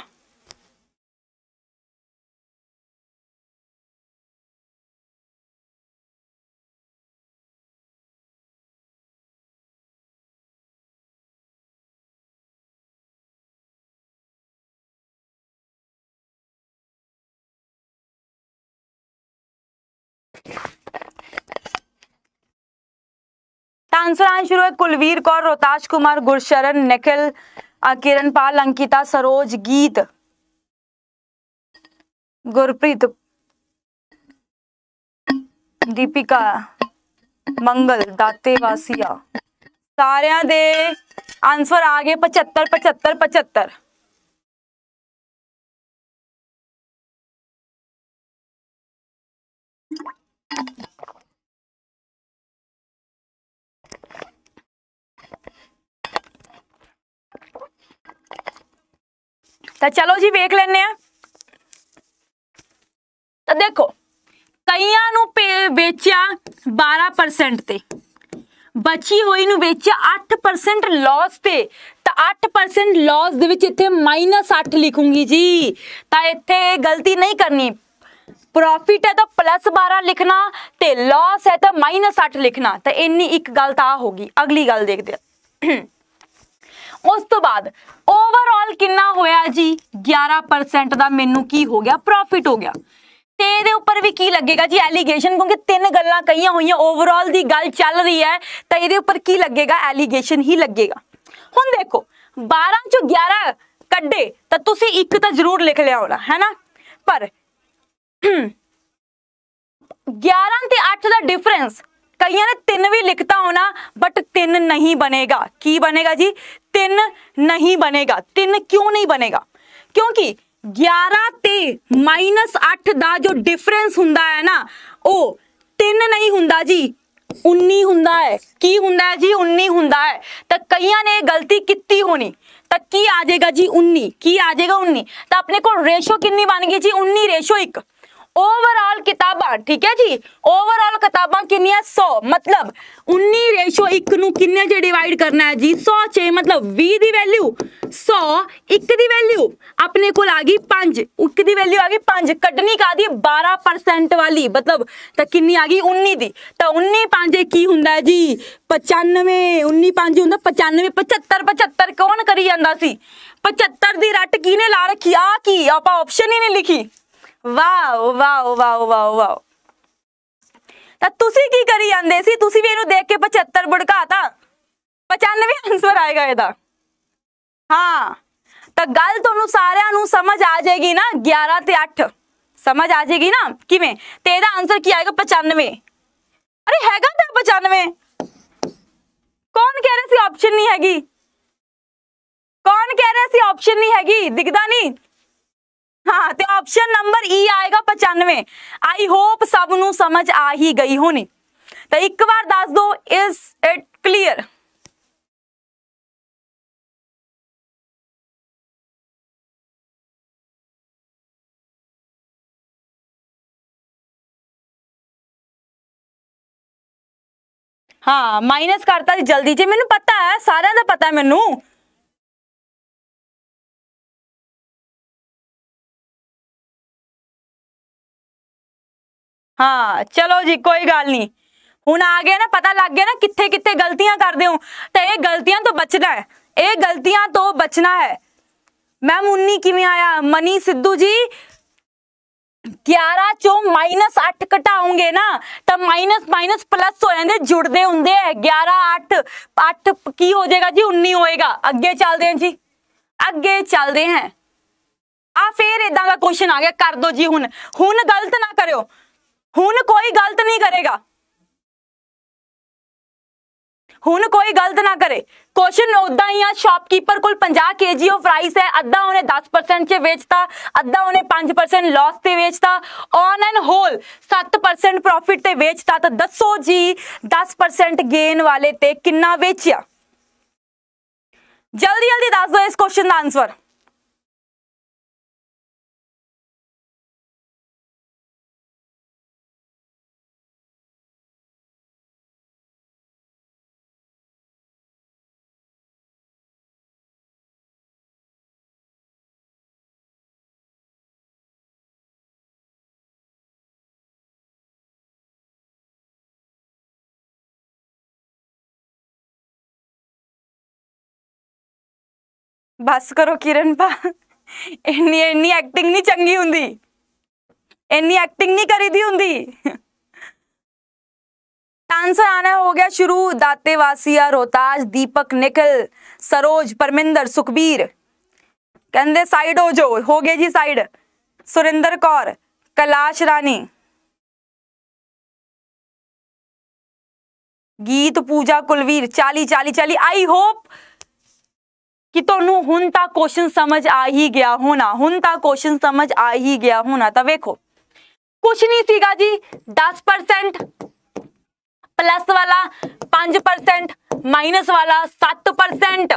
आंसर आना शुरू है कुलवीर कौर रोहताज कुमार गुरशरण निखिल किरण पाल अंकिता सरोज गीत गुरप्रीत दीपिका मंगल दाते वासिया ਸਾਰਿਆਂ दे ਆਨਸਰ ਆ ਗਏ 75 75 75 ਤਾਂ ਚਲੋ ਜੀ ਵੇਖ ਲੈਣੇ ਆ ਤਾਂ ਦੇਖੋ ਕਈਆਂ ਨੂੰ ਵੇਚਿਆ 12% ਤੇ ਬਚੀ ਹੋਈ ਨੂੰ ਵੇਚਿਆ 8% ਲਾਸ ਤੇ ਤਾਂ 8% ਲਾਸ ਦੇ ਵਿੱਚ ਇੱਥੇ -8 ਲਿਖੂੰਗੀ ਜੀ ਤਾਂ ਇੱਥੇ ਗਲਤੀ ਨਹੀਂ ਕਰਨੀ ਪ੍ਰੋਫਿਟ ਹੈ ਤਾਂ +12 ਲਿਖਣਾ ਤੇ ਲਾਸ ਹੈ ਤਾਂ -8 ਲਿਖਣਾ ਤਾਂ ਇੰਨੀ ਇੱਕ ਗੱਲ ਤਾਂ ਹੋ ਗਈ ਅਗਲੀ ਗੱਲ ਦੇਖਦੇ ਆ ਉਸ ਤੋਂ ਬਾਅਦ ਓਵਰਆਲ ਕਿੰਨਾ ਹੋਇਆ ਜੀ 11% ਦਾ ਮੈਨੂੰ ਕੀ ਹੋ ਗਿਆ ਪ੍ਰੋਫਿਟ ਹੋ ਗਿਆ ਤੇ ਇਹਦੇ ਉੱਪਰ ਵੀ ਕੀ ਲੱਗੇਗਾ ਜੀ ਐਲੀਗੇਸ਼ਨ ਕਿਉਂਕਿ ਤਿੰਨ ਗੱਲਾਂ ਕਹੀਆਂ ਹੋਈਆਂ ਓਵਰਆਲ ਦੀ ਗੱਲ ਚੱਲ ਰਹੀ ਹੈ ਤਾਂ ਇਹਦੇ ਉੱਪਰ ਕੀ ਲੱਗੇਗਾ ਐਲੀਗੇਸ਼ਨ ਹੀ ਲੱਗੇਗਾ ਹੁਣ ਦੇਖੋ 12 ਚੋਂ 11 ਕੱਢੇ ਤਾਂ ਤੁਸੀਂ ਇੱਕ ਤਾਂ ਜ਼ਰੂਰ ਲਿਖ ਲਿਆ ਹੋਣਾ ਹੈਨਾ ਪਰ 11 ਤੇ 8 ਦਾ ਡਿਫਰੈਂਸ ਕਈਆਂ ਨੇ ਤਿੰਨ ਵੀ ਲਿਖਤਾ ਹੋਣਾ ਬਟ ਤਿੰਨ ਨਹੀਂ ਬਣੇਗਾ ਕੀ ਬਣੇਗਾ ਜੀ तीन नहीं बनेगा तीन क्यों नहीं बनेगा क्योंकि 11 ते माइनस अठ का जो डिफरेंस होंगे ना वो तीन नहीं होंगे जी उन्नी हों की होंगे जी उन्नी हों तो कई ने गलती की होनी तो की आ जाएगा जी उन्नी की आ जाएगा उन्नी तो अपने को रेशो कि बन गई जी उन्नी रेशो एक ਓਵਰਆਲ ਕਿਤਾਬਾਂ ਠੀਕ ਹੈ ਜੀ ਓਵਰਆਲ ਕਿਤਾਬਾਂ ਕਿੰਨੀਆਂ 100 ਮਤਲਬ 19 1 ਨੂੰ ਕਿੰਨੇ ਚ ਡਿਵਾਈਡ ਕਰਨਾ ਹੈ ਜੀ 100 ਚ ਮਤਲਬ 20 ਦੀ ਵੈਲਿਊ 100 1 ਦੀ ਵੈਲਿਊ ਆਪਣੇ ਕੋਲ ਆ ਗਈ 5 1 ਦੀ ਵੈਲਿਊ ਆ ਗਈ 5 ਕੱਢਣੀ ਕਾਦੀ 12% ਵਾਲੀ ਮਤਲਬ ਤਾਂ ਕਿੰਨੀ ਆ ਗਈ 19 ਦੀ ਤਾਂ 19 5 ਕੀ ਹੁੰਦਾ ਹੈ ਜੀ 95 19 5 ਹੁੰਦਾ 95 75 75 ਕੌਣ ਕਰੀ ਜਾਂਦਾ ਸੀ 75 ਦੀ ਰੱਟ ਕਿਹਨੇ ਲਾ ਰੱਖੀ ਆ ਕੀ ਆਪਾਂ ਆਪਸ਼ਨ ਹੀ ਨਹੀਂ ਲਿਖੀ wow wow wow wow wow ਤਾਂ ਤੁਸੀਂ ਕੀ ਕਰੀ ਜਾਂਦੇ ਸੀ ਤੁਸੀਂ ਵੀ ਇਹਨੂੰ ਦੇਖ ਕੇ 75 ਬੁੜਕਾਤਾ 95 ਆਨਸਰ ਆਏਗਾ ਇਹਦਾ ਹਾਂ ਤਾਂ ਗੱਲ ਤੁਹਾਨੂੰ ਸਾਰਿਆਂ ਨੂੰ ਸਮਝ ਆ ਜਾਏਗੀ ਨਾ 11 ਤੇ 8 ਸਮਝ ਆ ਜਾਏਗੀ ਨਾ ਕਿਵੇਂ ਤੇ ਇਹਦਾ ਆਨਸਰ ਕੀ ਆਏਗਾ 95 ਅਰੇ ਹੈਗਾ ਤਾਂ 95 ਕੌਣ ਕਹਿ ਰਿਹਾ ਸੀ ਆਪਸ਼ਨ ਨਹੀਂ ਹੈਗੀ ਕੌਣ ਕਹਿ ਰਿਹਾ ਸੀ ਆਪਸ਼ਨ ਨਹੀਂ ਹੈਗੀ ਦਿਖਦਾ ਨਹੀਂ हाँ तो ऑप्शन नंबर ई आएगा पचानवे आई होप सब समझ आ ही गई होनी तो एक बार दस दो इज इट क्लीयर हाँ माइनस करता जी जल्दी जी मैं पता है सारे का पता है मैनू हाँ चलो जी कोई गल नहीं हूं आ गया ना पता लग गया ना कितने कितने गलतियां कर दे तो ये गलतियां तो बचना है ये गलतियां तो बचना है मैम उन्नी कि आया मनी सिद्धू जी ग्यारह चो माइनस अठ घटाओगे ना तो माइनस माइनस प्लस हो जाते जुड़ते होंगे है ग्यारह अठ अठ की हो जाएगा जी उन्नी होएगा अगे चलते हैं जी अगे चलते हैं आ फिर इदा का क्वेश्चन आ गया कर दो जी हूँ हूँ गलत ना करो ਹੁਣ ਕੋਈ ਗਲਤ ਨਹੀਂ ਕਰੇਗਾ ਹੁਣ ਕੋਈ ਗਲਤ ਨਾ ਕਰੇ ਕੁਐਸਚਨ ਉਦਾਂ ਹੀ ਆ ਸ਼ਾਪਕੀਪਰ ਕੋਲ 50 ਕੇਜੀ ਆਫ ਰਾਈਸ ਹੈ ਅੱਧਾ ਉਹਨੇ 10% ਚ ਵੇਚਤਾ ਅੱਧਾ ਉਹਨੇ 5% ਲਾਸ ਤੇ ਵੇਚਤਾ ਔਨ ਐਂਡ ਹੋਲ 7% ਪ੍ਰੋਫਿਟ ਤੇ ਵੇਚਤਾ ਤਾਂ ਦੱਸੋ ਜੀ 10% ਗੇਨ ਵਾਲੇ ਤੇ ਕਿੰਨਾ ਵੇਚਿਆ ਜਲਦੀ ਜਲਦੀ ਦੱਸ ਦਿਓ ਇਸ ਕੁਐਸਚਨ ਦਾ ਆਨਸਰ ভাসকরো কিরণপা এনি এনি অ্যাক্টিং নি চাঙ্গি হুন্দি এনি অ্যাক্টিং নি করি দি হুন্দি টান্সার আনা হো গয়া শুরু দাতেবাসী আর রোহताज দীপক নিকল সরোজ পরমেন্দ্র সুখবীর কন্দে সাইড হো জো হো গয়া জি সাইড सुरेंद्र कौर কলাশ রানী গীত পূজা কুলবীর চালি চালি চালি আই হোপ ਕਿ ਤੁਹਾਨੂੰ ਹੁਣ ਤਾਂ ਕੁਐਸਚਨ ਸਮਝ ਆ ਹੀ ਗਿਆ ਹੋਣਾ ਹੁਣ ਤਾਂ ਕੁਐਸਚਨ ਸਮਝ ਆ ਹੀ ਗਿਆ ਹੋਣਾ ਤਾਂ ਵੇਖੋ ਕੁਝ ਨਹੀਂ ਸੀਗਾ ਜੀ 10% ਪਲੱਸ ਵਾਲਾ 5% ਮਾਈਨਸ ਵਾਲਾ 7%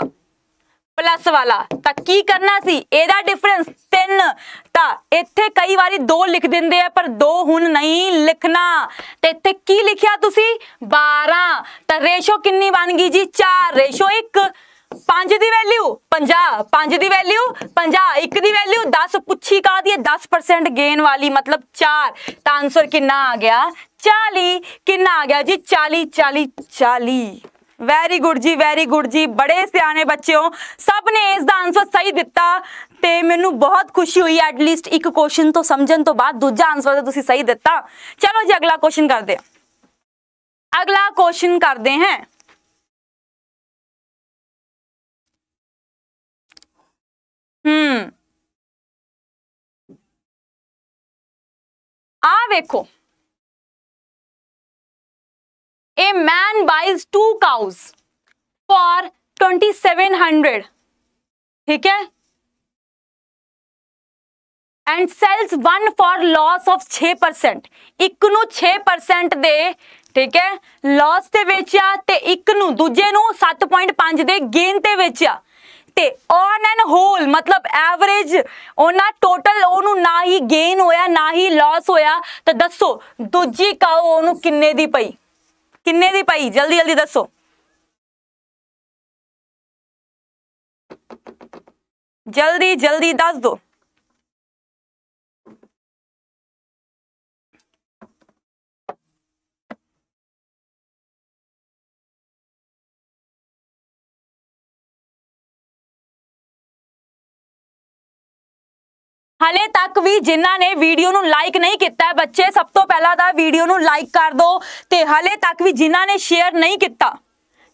ਪਲੱਸ ਵਾਲਾ ਤਾਂ ਕੀ ਕਰਨਾ ਸੀ ਇਹਦਾ ਡਿਫਰੈਂਸ 3 ਤਾਂ ਇੱਥੇ ਕਈ ਵਾਰੀ 2 ਲਿਖ ਦਿੰਦੇ ਆ ਪਰ 2 ਹੁਣ ਨਹੀਂ ਲਿਖਣਾ ਤੇ ਇੱਥੇ ਕੀ ਲਿਖਿਆ ਤੁਸੀਂ 12 ਤਾਂ ਰੇਸ਼ੋ ਕਿੰਨੀ ਬਣ ਗਈ ਜੀ 4 ਰੇਸ਼ੋ 1 पांच की वैल्यू पंजा पांच की वैल्यू पंजा एक की वैल्यू दस पुछी का दी है दस परसेंट गेन वाली मतलब चार तो आंसर कि आ गया चाली कि आ गया जी चाली चाली चाली वैरी गुड जी वैरी गुड जी बड़े सियाने बच्चे हो सब ने इसका आंसर सही दिता तो मैं बहुत खुशी हुई एटलीस्ट एक क्वेश्चन तो समझने तो बाद दूजा आंसर तो सही दिता चलो जी अगला क्वेश्चन कर दे अगला क्वेश्चन करते हैं હમ આ ਵੇਖੋ a man buys two cows for 2700 ठीक है and sells one for loss of 6 percent एक ਨੂੰ 6 ਪਰਸੈਂਟ ਦੇ ਠੀਕ ਹੈ ਲਾਸ ਤੇ ਵੇਚਿਆ ਤੇ ਇੱਕ ਨੂੰ ਦੂਜੇ ਨੂੰ 7.5 ਦੇ ਗੇਨ ਤੇ ਵੇਚਿਆ ਘਟੇ ਔਨ ਐਨ ਹੋਲ ਮਤਲਬ ਐਵਰੇਜ ਉਹਨਾਂ ਟੋਟਲ ਉਹਨੂੰ ਨਾ ਹੀ ਗੇਨ ਹੋਇਆ ਨਾ ਹੀ ਲਾਸ ਹੋਇਆ ਤਾਂ ਦੱਸੋ ਦੂਜੀ ਕਾਓ ਉਹਨੂੰ ਕਿੰਨੇ ਦੀ ਪਈ ਕਿੰਨੇ ਦੀ ਪਈ ਜਲਦੀ ਜਲਦੀ ਦੱਸੋ ਜਲਦੀ ਜਲਦੀ ਦੱਸ ਦਿਓ ਹਲੇ ਤੱਕ ਵੀ ਜਿਨ੍ਹਾਂ ਨੇ ਵੀਡੀਓ ਨੂੰ ਲਾਈਕ ਨਹੀਂ ਕੀਤਾ ਬੱਚੇ ਸਭ ਤੋਂ ਪਹਿਲਾਂ ਤਾਂ ਵੀਡੀਓ ਨੂੰ ਲਾਈਕ ਕਰ ਦਿਓ ਤੇ ਹਲੇ ਤੱਕ ਵੀ ਜਿਨ੍ਹਾਂ ਨੇ ਸ਼ੇਅਰ ਨਹੀਂ ਕੀਤਾ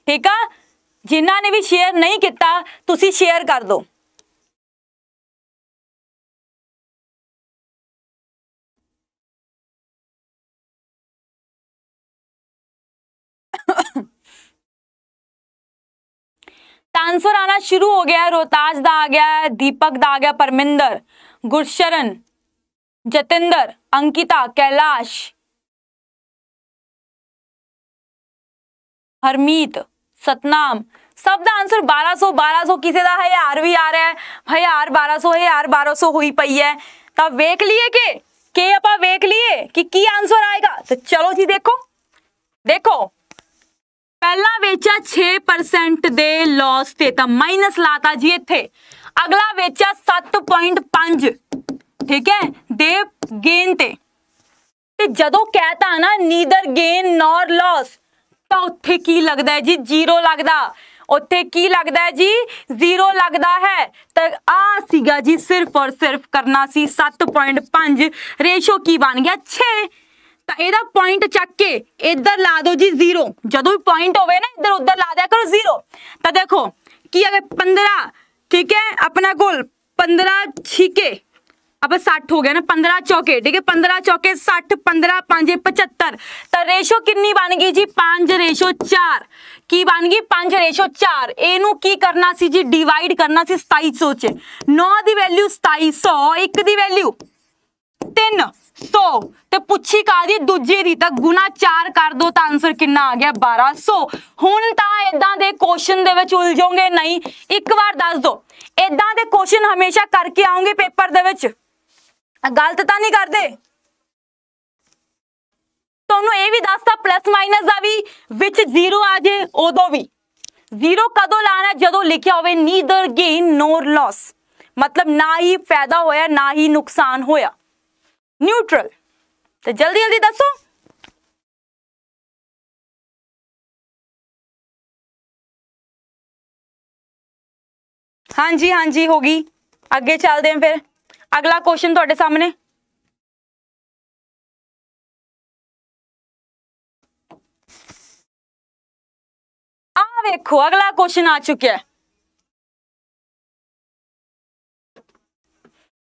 ਠੀਕ ਆ ਜਿਨ੍ਹਾਂ ਨੇ ਵੀ ਸ਼ੇਅਰ ਨਹੀਂ ਕੀਤਾ ਤੁਸੀਂ ਸ਼ੇਅਰ ਕਰ ਦਿਓ ਤਾਂ ਆਣਾ ਸ਼ੁਰੂ ਹੋ ਗਿਆ ਰੋਤਾਜ ਦਾ ਆ ਗਿਆ ਦੀਪਕ ਦਾ ਆ ਗਿਆ ਪਰਮਿੰਦਰ गुरशरण जतेंद्र अंकिता कैलाश हरमीत सतनाम सब आंसर 1200 1200 किसे दा है यार भी आ रहा है भाई यार 1200 है यार 1200 हुई पई है ता वेख लिए के के अपा वेख लिए कि की आंसर आएगा तो चलो जी देखो देखो पहला वेचा 6 परसेंट दे लॉस थे ता माइनस लाता जी थे ਅਗਲਾ ਵੇਚਿਆ 7.5 ਠੀਕ ਹੈ ਦੇ ਗੇਨ ਤੇ ਤੇ ਜਦੋਂ ਕਹਤਾ ਨਾ ਨੀਦਰ ਗੇਨ ਨੋਰ ਲਾਸ ਤਾਂ ਉੱਥੇ ਕੀ ਲੱਗਦਾ ਹੈ ਜੀ ਜ਼ੀਰੋ ਲੱਗਦਾ ਉੱਥੇ ਕੀ ਲੱਗਦਾ ਹੈ ਜੀ ਜ਼ੀਰੋ ਲੱਗਦਾ ਹੈ ਤਾਂ ਆ ਸੀਗਾ ਜੀ ਸਿਰਫ ਔਰ ਸਿਰਫ ਕਰਨਾ ਸੀ 7.5 ਰੇਸ਼ੋ ਕੀ ਬਣ ਗਿਆ 6 ਤਾਂ ਇਹਦਾ ਪੁਆਇੰਟ ਚੱਕ ਕੇ ਇੱਧਰ ਲਾ ਦਿਓ ਜੀ ਜ਼ੀਰੋ ਜਦੋਂ ਵੀ ਪੁਆਇੰਟ ਹੋਵੇ ਨਾ ਇੱਧਰ ਉੱਧਰ ਲਾ ਦਿਆ ਕਰੋ ਜ਼ੀਰੋ ਤਾਂ ਦੇਖੋ ਕੀ ਅਗਰ 15 ठीक है अपना गोल पंद्रह छीके अब सठ हो गया ना पंद्रह चौके ठीक है पंद्रह चौके सठ पंद्रह पांच पचहत्तर तो रेशो किन्नी बन गई जी पांच रेशो चार की बन गई पांच रेशो चार एनू की करना सी जी डिवाइड करना सी सताई सौ च नौ की वैल्यू सताई सौ एक की वैल्यू तीन सौ तो पुछी का दी दूजे की तो गुना चार कर दो तो आंसर कि आ गया बारह सौ हूँ तो इदा के क्वेश्चन उलझोगे नहीं एक बार दस दो ਇਦਾਂ ਦੇ ਕੁਐਸਚਨ ਹਮੇਸ਼ਾ ਕਰਕੇ ਆਉਂਗੇ ਪੇਪਰ ਦੇ ਵਿੱਚ ਗਲਤ ਤਾਂ ਨਹੀਂ ਕਰਦੇ ਤੁਹਾਨੂੰ ਇਹ ਵੀ ਦੱਸਤਾ ਪਲੱਸ ਮਾਈਨਸ ਦਾ ਵੀ ਵਿੱਚ ਜ਼ੀਰੋ ਆ ਜੇ ਉਦੋਂ ਵੀ ਜ਼ੀਰੋ ਕਦੋਂ ਲਾਣਾ ਜਦੋਂ ਲਿਖਿਆ ਹੋਵੇ ਨੀਦਰ ਗੇਨ ਨੋਰ ਲਾਸ ਮਤਲਬ ਨਾ ਹੀ ਫਾਇਦਾ ਹੋਇਆ ਨਾ ਹੀ ਨੁਕਸਾਨ ਹੋਇਆ ਨਿਊਟਰਲ ਤੇ ਜਲਦੀ ਜਲਦੀ ਦੱਸੋ हाँ जी हाँ जी होगी अगे चलते हैं फिर अगला क्वेश्चन थोड़े सामने आखो अगला क्वेश्चन आ चुका है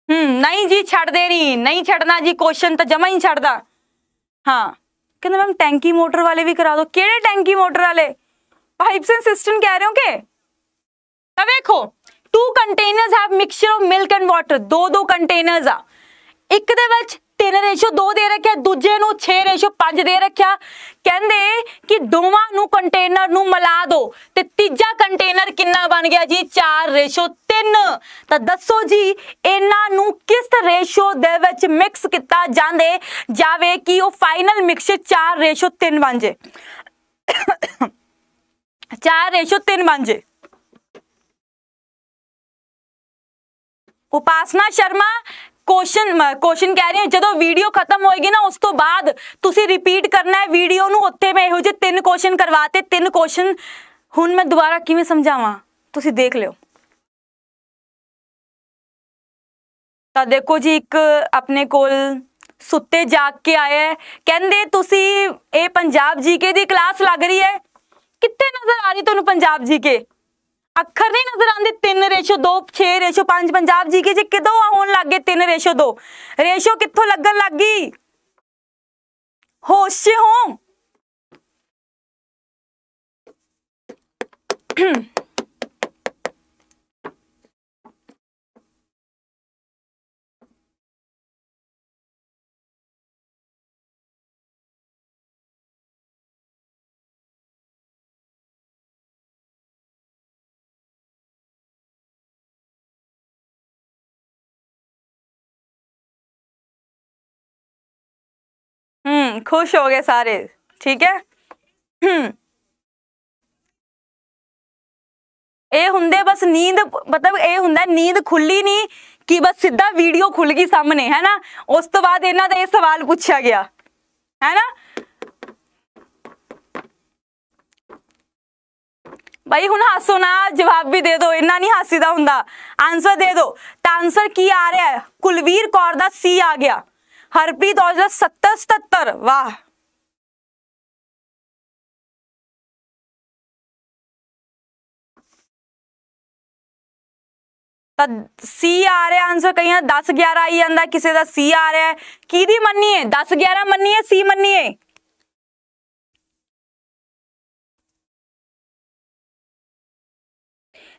हम्म नहीं जी छड़ दे रही नहीं छड़ना जी क्वेश्चन तो जमा ही छड़दा हाँ क्या मैम टैंकी मोटर वाले भी करा दो टैंकी मोटर वाले पाइप्स एंड सिस्टम कह रहे हो के वेखो two containers have mixture of milk and water ਦੋ ਦੋ ਕੰਟੇਨਰਸ ਆ ਇੱਕ ਦੇ ਵਿੱਚ 3:2 ਦੇ ਰੱਖਿਆ ਦੂਜੇ ਨੂੰ 6:5 ਦੇ ਰੱਖਿਆ ਕਹਿੰਦੇ ਕਿ ਦੋਵਾਂ ਨੂੰ ਕੰਟੇਨਰ ਨੂੰ ਮਿਲਾ ਦਿਓ ਤੇ ਤੀਜਾ ਕੰਟੇਨਰ ਕਿੰਨਾ ਬਣ ਗਿਆ ਜੀ 4:3 ਤਾਂ ਦੱਸੋ ਜੀ ਇਹਨਾਂ ਨੂੰ ਕਿਸ ਰੇਸ਼ੋ ਦੇ ਵਿੱਚ ਮਿਕਸ ਕੀਤਾ ਜਾਂਦੇ ਜਾਵੇ ਕਿ ਉਹ ਫਾਈਨਲ ਮਿਕਸਚਰ 4:3 ਬਣ ਜੇ 4:3 ਬਣ ਜੇ ਉਪਾਸਨਾ ਸ਼ਰਮਾ ਕੁਐਸਚਨ ਕੁਐਸਚਨ ਕਹਿ ਰਹੀ ਹਾਂ ਜਦੋਂ ਵੀਡੀਓ ਖਤਮ ਹੋਏਗੀ ਨਾ ਉਸ ਤੋਂ ਬਾਅਦ ਤੁਸੀਂ ਰਿਪੀਟ ਕਰਨਾ ਹੈ ਵੀਡੀਓ ਨੂੰ ਉੱਥੇ ਮੈਂ ਇਹੋ ਜਿਹੇ ਤਿੰਨ ਕੁਐਸਚਨ ਕਰਵਾਤੇ ਤਿੰਨ ਕੁਐਸਚਨ ਹੁਣ ਮੈਂ ਦੁਬਾਰਾ ਕਿਵੇਂ ਸਮਝਾਵਾਂ ਤੁਸੀਂ ਦੇਖ ਲਿਓ ਤਾਂ ਦੇਖੋ ਜੀ ਇੱਕ ਆਪਣੇ ਕੋਲ ਸੁੱਤੇ ਜਾਗ ਕੇ ਆਇਆ ਕਹਿੰਦੇ ਤੁਸੀਂ ਇਹ ਪੰਜਾਬ ਜੀਕੇ ਦੀ ਕਲਾਸ ਲੱਗ ਰਹੀ ਹੈ ਕਿੱਥੇ ਨਜ਼ਰ ਆ ਰਹੀ ਤੁਹਾਨੂੰ ਪੰਜਾਬ ਜੀਕੇ ਅੱਖਰ ਨਹੀਂ ਨਜ਼ਰ ਆਉਂਦੇ 3:2 6:5 ਪੰਜਾਬ ਜੀ ਕੇ ਜੀ ਕਿਦੋਂ ਆਉਣ ਲੱਗ ਗਏ 3 ਰੇਸ਼ੋ ਕਿੱਥੋਂ ਲੱਗਣ ਲੱਗ ਗਈ ਹੋਸ਼ੇ ਹੋ हम्म खुश हो गए सारे ठीक है ਇਹ ਹੁੰਦੇ ਬਸ ਨੀਂਦ ਮਤਲਬ ਇਹ ਹੁੰਦਾ ਨੀਂਦ ਖੁੱਲੀ ਨਹੀਂ ਕਿ ਬਸ ਸਿੱਧਾ ਵੀਡੀਓ ਖੁੱਲ ਗਈ ਸਾਹਮਣੇ ਹੈ ਨਾ ਉਸ ਤੋਂ ਬਾਅਦ ਇਹਨਾਂ ਦਾ ਇਹ ਸਵਾਲ ਪੁੱਛਿਆ ਗਿਆ ਹੈ ਨਾ ਭਾਈ ਹੁਣ ਹੱਸੋ ਨਾ ਜਵਾਬ ਵੀ ਦੇ ਦਿਓ ਇੰਨਾ ਨਹੀਂ ਹਾਸੀਦਾ ਹੁੰਦਾ ਆਨਸਰ ਦੇ ਦਿਓ ਤਾਂ ਆਨਸਰ ਕੀ ਆ ਰਿਹਾ ਹੈ ਕੁਲਵੀਰ ਕੌਰ ਦਾ ਸੀ ਆ ਗਿਆ हरप्रीत औजला सत्तर सतर वाह ਤਾਂ ਸੀ ਆ ਰਿਹਾ ਆਨਸਰ ਕਈਆਂ 10 11 ਆਈ ਜਾਂਦਾ ਕਿਸੇ ਦਾ ਸੀ ਆ ਰਿਹਾ ਕਿਹਦੀ ਮੰਨੀਏ 10 11 ਮੰਨੀਏ ਸੀ ਮੰਨੀਏ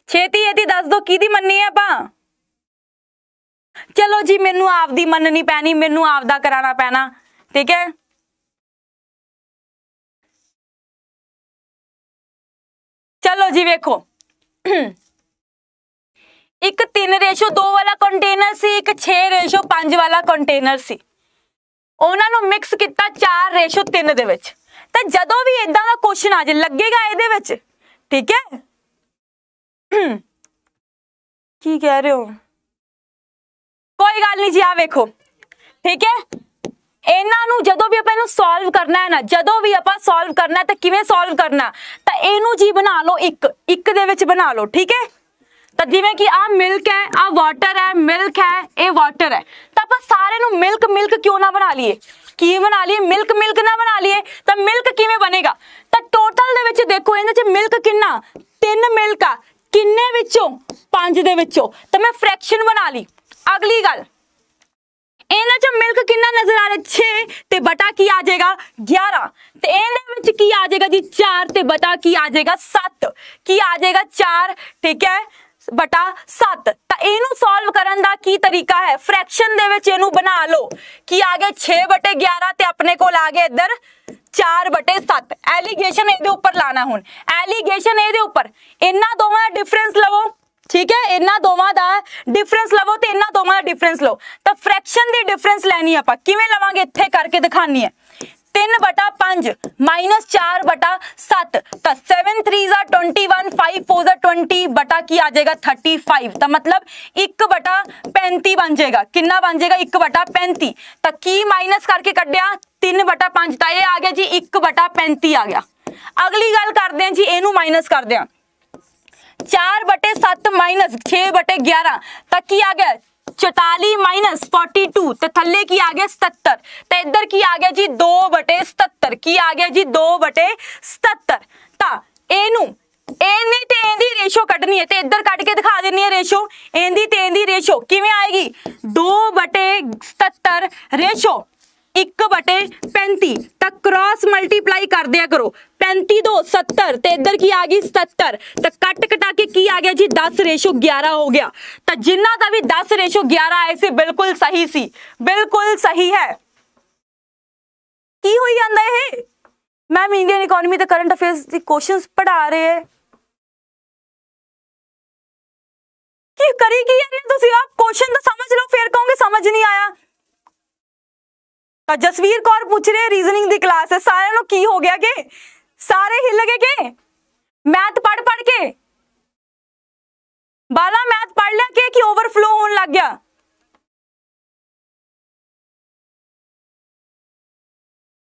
ਛੇਤੀ ਛੇਤੀ ਦੱਸ ਦੋ ਕਿਹਦੀ ਮੰਨੀ ਹੈ ਆਪਾਂ ਚਲੋ ਜੀ ਮੈਨੂੰ ਆਪਦੀ ਮੰਨਣੀ ਪੈਣੀ ਮੈਨੂੰ ਆਪਦਾ ਕਰਾਣਾ ਪੈਣਾ ਠੀਕ ਹੈ ਚਲੋ ਜੀ ਵੇਖੋ ਇੱਕ 3 ਰੇਸ਼ੋ 2 ਵਾਲਾ ਕੰਟੇਨਰ ਸੀ ਇੱਕ 6 ਰੇਸ਼ੋ 5 ਵਾਲਾ ਕੰਟੇਨਰ ਸੀ ਉਹਨਾਂ ਨੂੰ ਮਿਕਸ ਕੀਤਾ 4 ਰੇਸ਼ੋ 3 ਦੇ ਵਿੱਚ ਤਾਂ ਜਦੋਂ ਵੀ ਇਦਾਂ ਦਾ ਕੁਐਸਚਨ ਆ ਜੇ ਲੱਗੇਗਾ ਇਹਦੇ ਵਿੱਚ ਠੀਕ ਹੈ ਕੀ ਕਹਿ ਰਹੇ ਹੋ ਕੋਈ ਗੱਲ ਨਹੀਂ ਜੀ ਆ ਵੇਖੋ ਠੀਕ ਹੈ ਇਹਨਾਂ ਨੂੰ ਜਦੋਂ ਵੀ ਆਪਾਂ ਇਹਨੂੰ ਸੋਲਵ ਕਰਨਾ ਹੈ ਨਾ ਜਦੋਂ ਵੀ ਆਪਾਂ ਸੋਲਵ ਕਰਨਾ ਤਾਂ ਕਿਵੇਂ ਸੋਲਵ ਕਰਨਾ ਤਾਂ ਇਹਨੂੰ ਜੀ ਬਣਾ ਲਓ ਇੱਕ ਇੱਕ ਦੇ ਵਿੱਚ ਬਣਾ ਲਓ ਠੀਕ ਹੈ ਤਾਂ ਜਿਵੇਂ ਕਿ ਆ ਮਿਲਕ ਹੈ ਆ ਵਾਟਰ ਹੈ ਮਿਲਕ ਹੈ ਇਹ ਵਾਟਰ ਹੈ ਤਾਂ ਆਪਾਂ ਸਾਰੇ ਨੂੰ ਮਿਲਕ ਮਿਲਕ ਕਿਉਂ ਨਾ ਬਣਾ ਲਈਏ ਕੀ ਬਣਾ ਲਈਏ ਮਿਲਕ ਮਿਲਕ ਨਾ ਬਣਾ ਲਈਏ ਤਾਂ ਮਿਲਕ ਕਿਵੇਂ ਬਣੇਗਾ ਤਾਂ ਟੋਟਲ ਦੇ ਵਿੱਚ ਦੇਖੋ ਇਹਦੇ ਚ ਮਿਲਕ ਕਿੰਨਾ ਤਿੰਨ ਮਿਲਕ ਆ ਕਿੰਨੇ ਵਿੱਚੋਂ ਪੰਜ ਦੇ ਵਿੱਚੋਂ ਤਾਂ ਮੈਂ ਫ੍ਰੈਕਸ਼ਨ ਬਣਾ ਲਈ ਅਗਲੀ ਗੱਲ ਇਹਨਾਂ ਚ ਮਿਲਕ ਕਿੰਨਾ ਨਜ਼ਰ ਆ ਰਿਹਾ 6 ਤੇ ਬਟਾ ਕੀ ਆ ਜਾਏਗਾ 11 ਤੇ ਇਹਦੇ ਵਿੱਚ ਕੀ ਆ ਜਾਏਗਾ ਜੀ 4 ਤੇ ਬਟਾ ਕੀ ਆ ਜਾਏਗਾ 7 ਕੀ ਆ ਜਾਏਗਾ 4 ਠੀਕ ਹੈ ਬਟਾ 7 ਤਾਂ ਇਹਨੂੰ ਸੋਲਵ ਕਰਨ ਦਾ ਕੀ ਤਰੀਕਾ ਹੈ ਫ੍ਰੈਕਸ਼ਨ ਦੇ ਵਿੱਚ ਇਹਨੂੰ ਬਣਾ ਲਓ ਕੀ ਆ ਗਿਆ 6 ਬਟੇ 11 ਤੇ ਆਪਣੇ ਕੋਲ ਆ ਗਿਆ ਇੱਧਰ 4 ਬਟੇ 7 ਐਲੀਗੇਸ਼ਨ ਇਹਦੇ ਉੱਪਰ ਲਾਣਾ ਹੁਣ ਐਲੀਗੇਸ਼ਨ ਇਹਦੇ ਉੱਪਰ ਇਹਨਾਂ ਦੋਵਾਂ ਦਾ ਡਿਫਰੈਂਸ ਲਵੋ ठीक है इन्ना ਦੋਵਾਂ ਦਾ ਡਿਫਰੈਂਸ ਲਵੋ ਤੇ ਇਨ੍ਹਾਂ ਦੋਵਾਂ ਦਾ ਡਿਫਰੈਂਸ ਲਓ ਤਾਂ ਫ੍ਰੈਕਸ਼ਨ ਦੀ ਡਿਫਰੈਂਸ ਲੈਣੀ ਆਪਾਂ ਕਿਵੇਂ ਲਵਾਂਗੇ ਇੱਥੇ ਕਰਕੇ ਦਿਖਾਣੀ ਹੈ 3 बटा 5 माइनस चार बटा सत्त तो सैवन थ्री जा ट्वेंटी वन फाइव फोर जा ट्वेंटी बटा की आ जाएगा थर्टी फाइव तो मतलब एक बटा पैंती बन जाएगा कि बन जाएगा एक बटा पैंती तो की माइनस करके कटिया तीन बटा पांच तो यह आ गया जी एक बटा पैंती आ गया अगली गल करते हैं जी यू माइनस कर दें चार बटे सत्त माइनस छे बटे ग्यारह तक की आ गया चौताली माइनस फोर्टी टू तो थल्ले की आ गया सतर तो इधर की आ गया जी दो बटे सतर की आ गया जी दो बटे सतर ता एनू एनी ते एंदी रेशो कटनी है तो इधर कट के दिखा दें रेशो एंदी ते एंदी रेशो किमें आएगी दो बटे सतर रेशो एक बटे पैंती तो क्रॉस मल्टीप्लाई कर दिया करो पैंती दो सत्तर तो इधर की आ गई सत्तर तो कट कटा के की आ गया जी दस रेशो ग्यारह हो गया तो जिन्हों का भी दस रेशो ग्यारह आए से बिल्कुल सही सी बिल्कुल सही है की हुई ਜਾਂਦਾ ਇਹ मैम इंडियन इकोनमी ਤੇ करंट अफेयर ਦੀ क्वेश्चन पढ़ा रहे ਹੈ ਕੀ ਕਰੀ ਕੀ जसवीर कौर पूछ रहे रीजनिंग दी क्लास है सारे नो की हो गया के सारे हिल गए के मैथ पढ़ पढ़ के बाला मैथ पढ़ लिया के कि ओवरफ्लो होने लग गया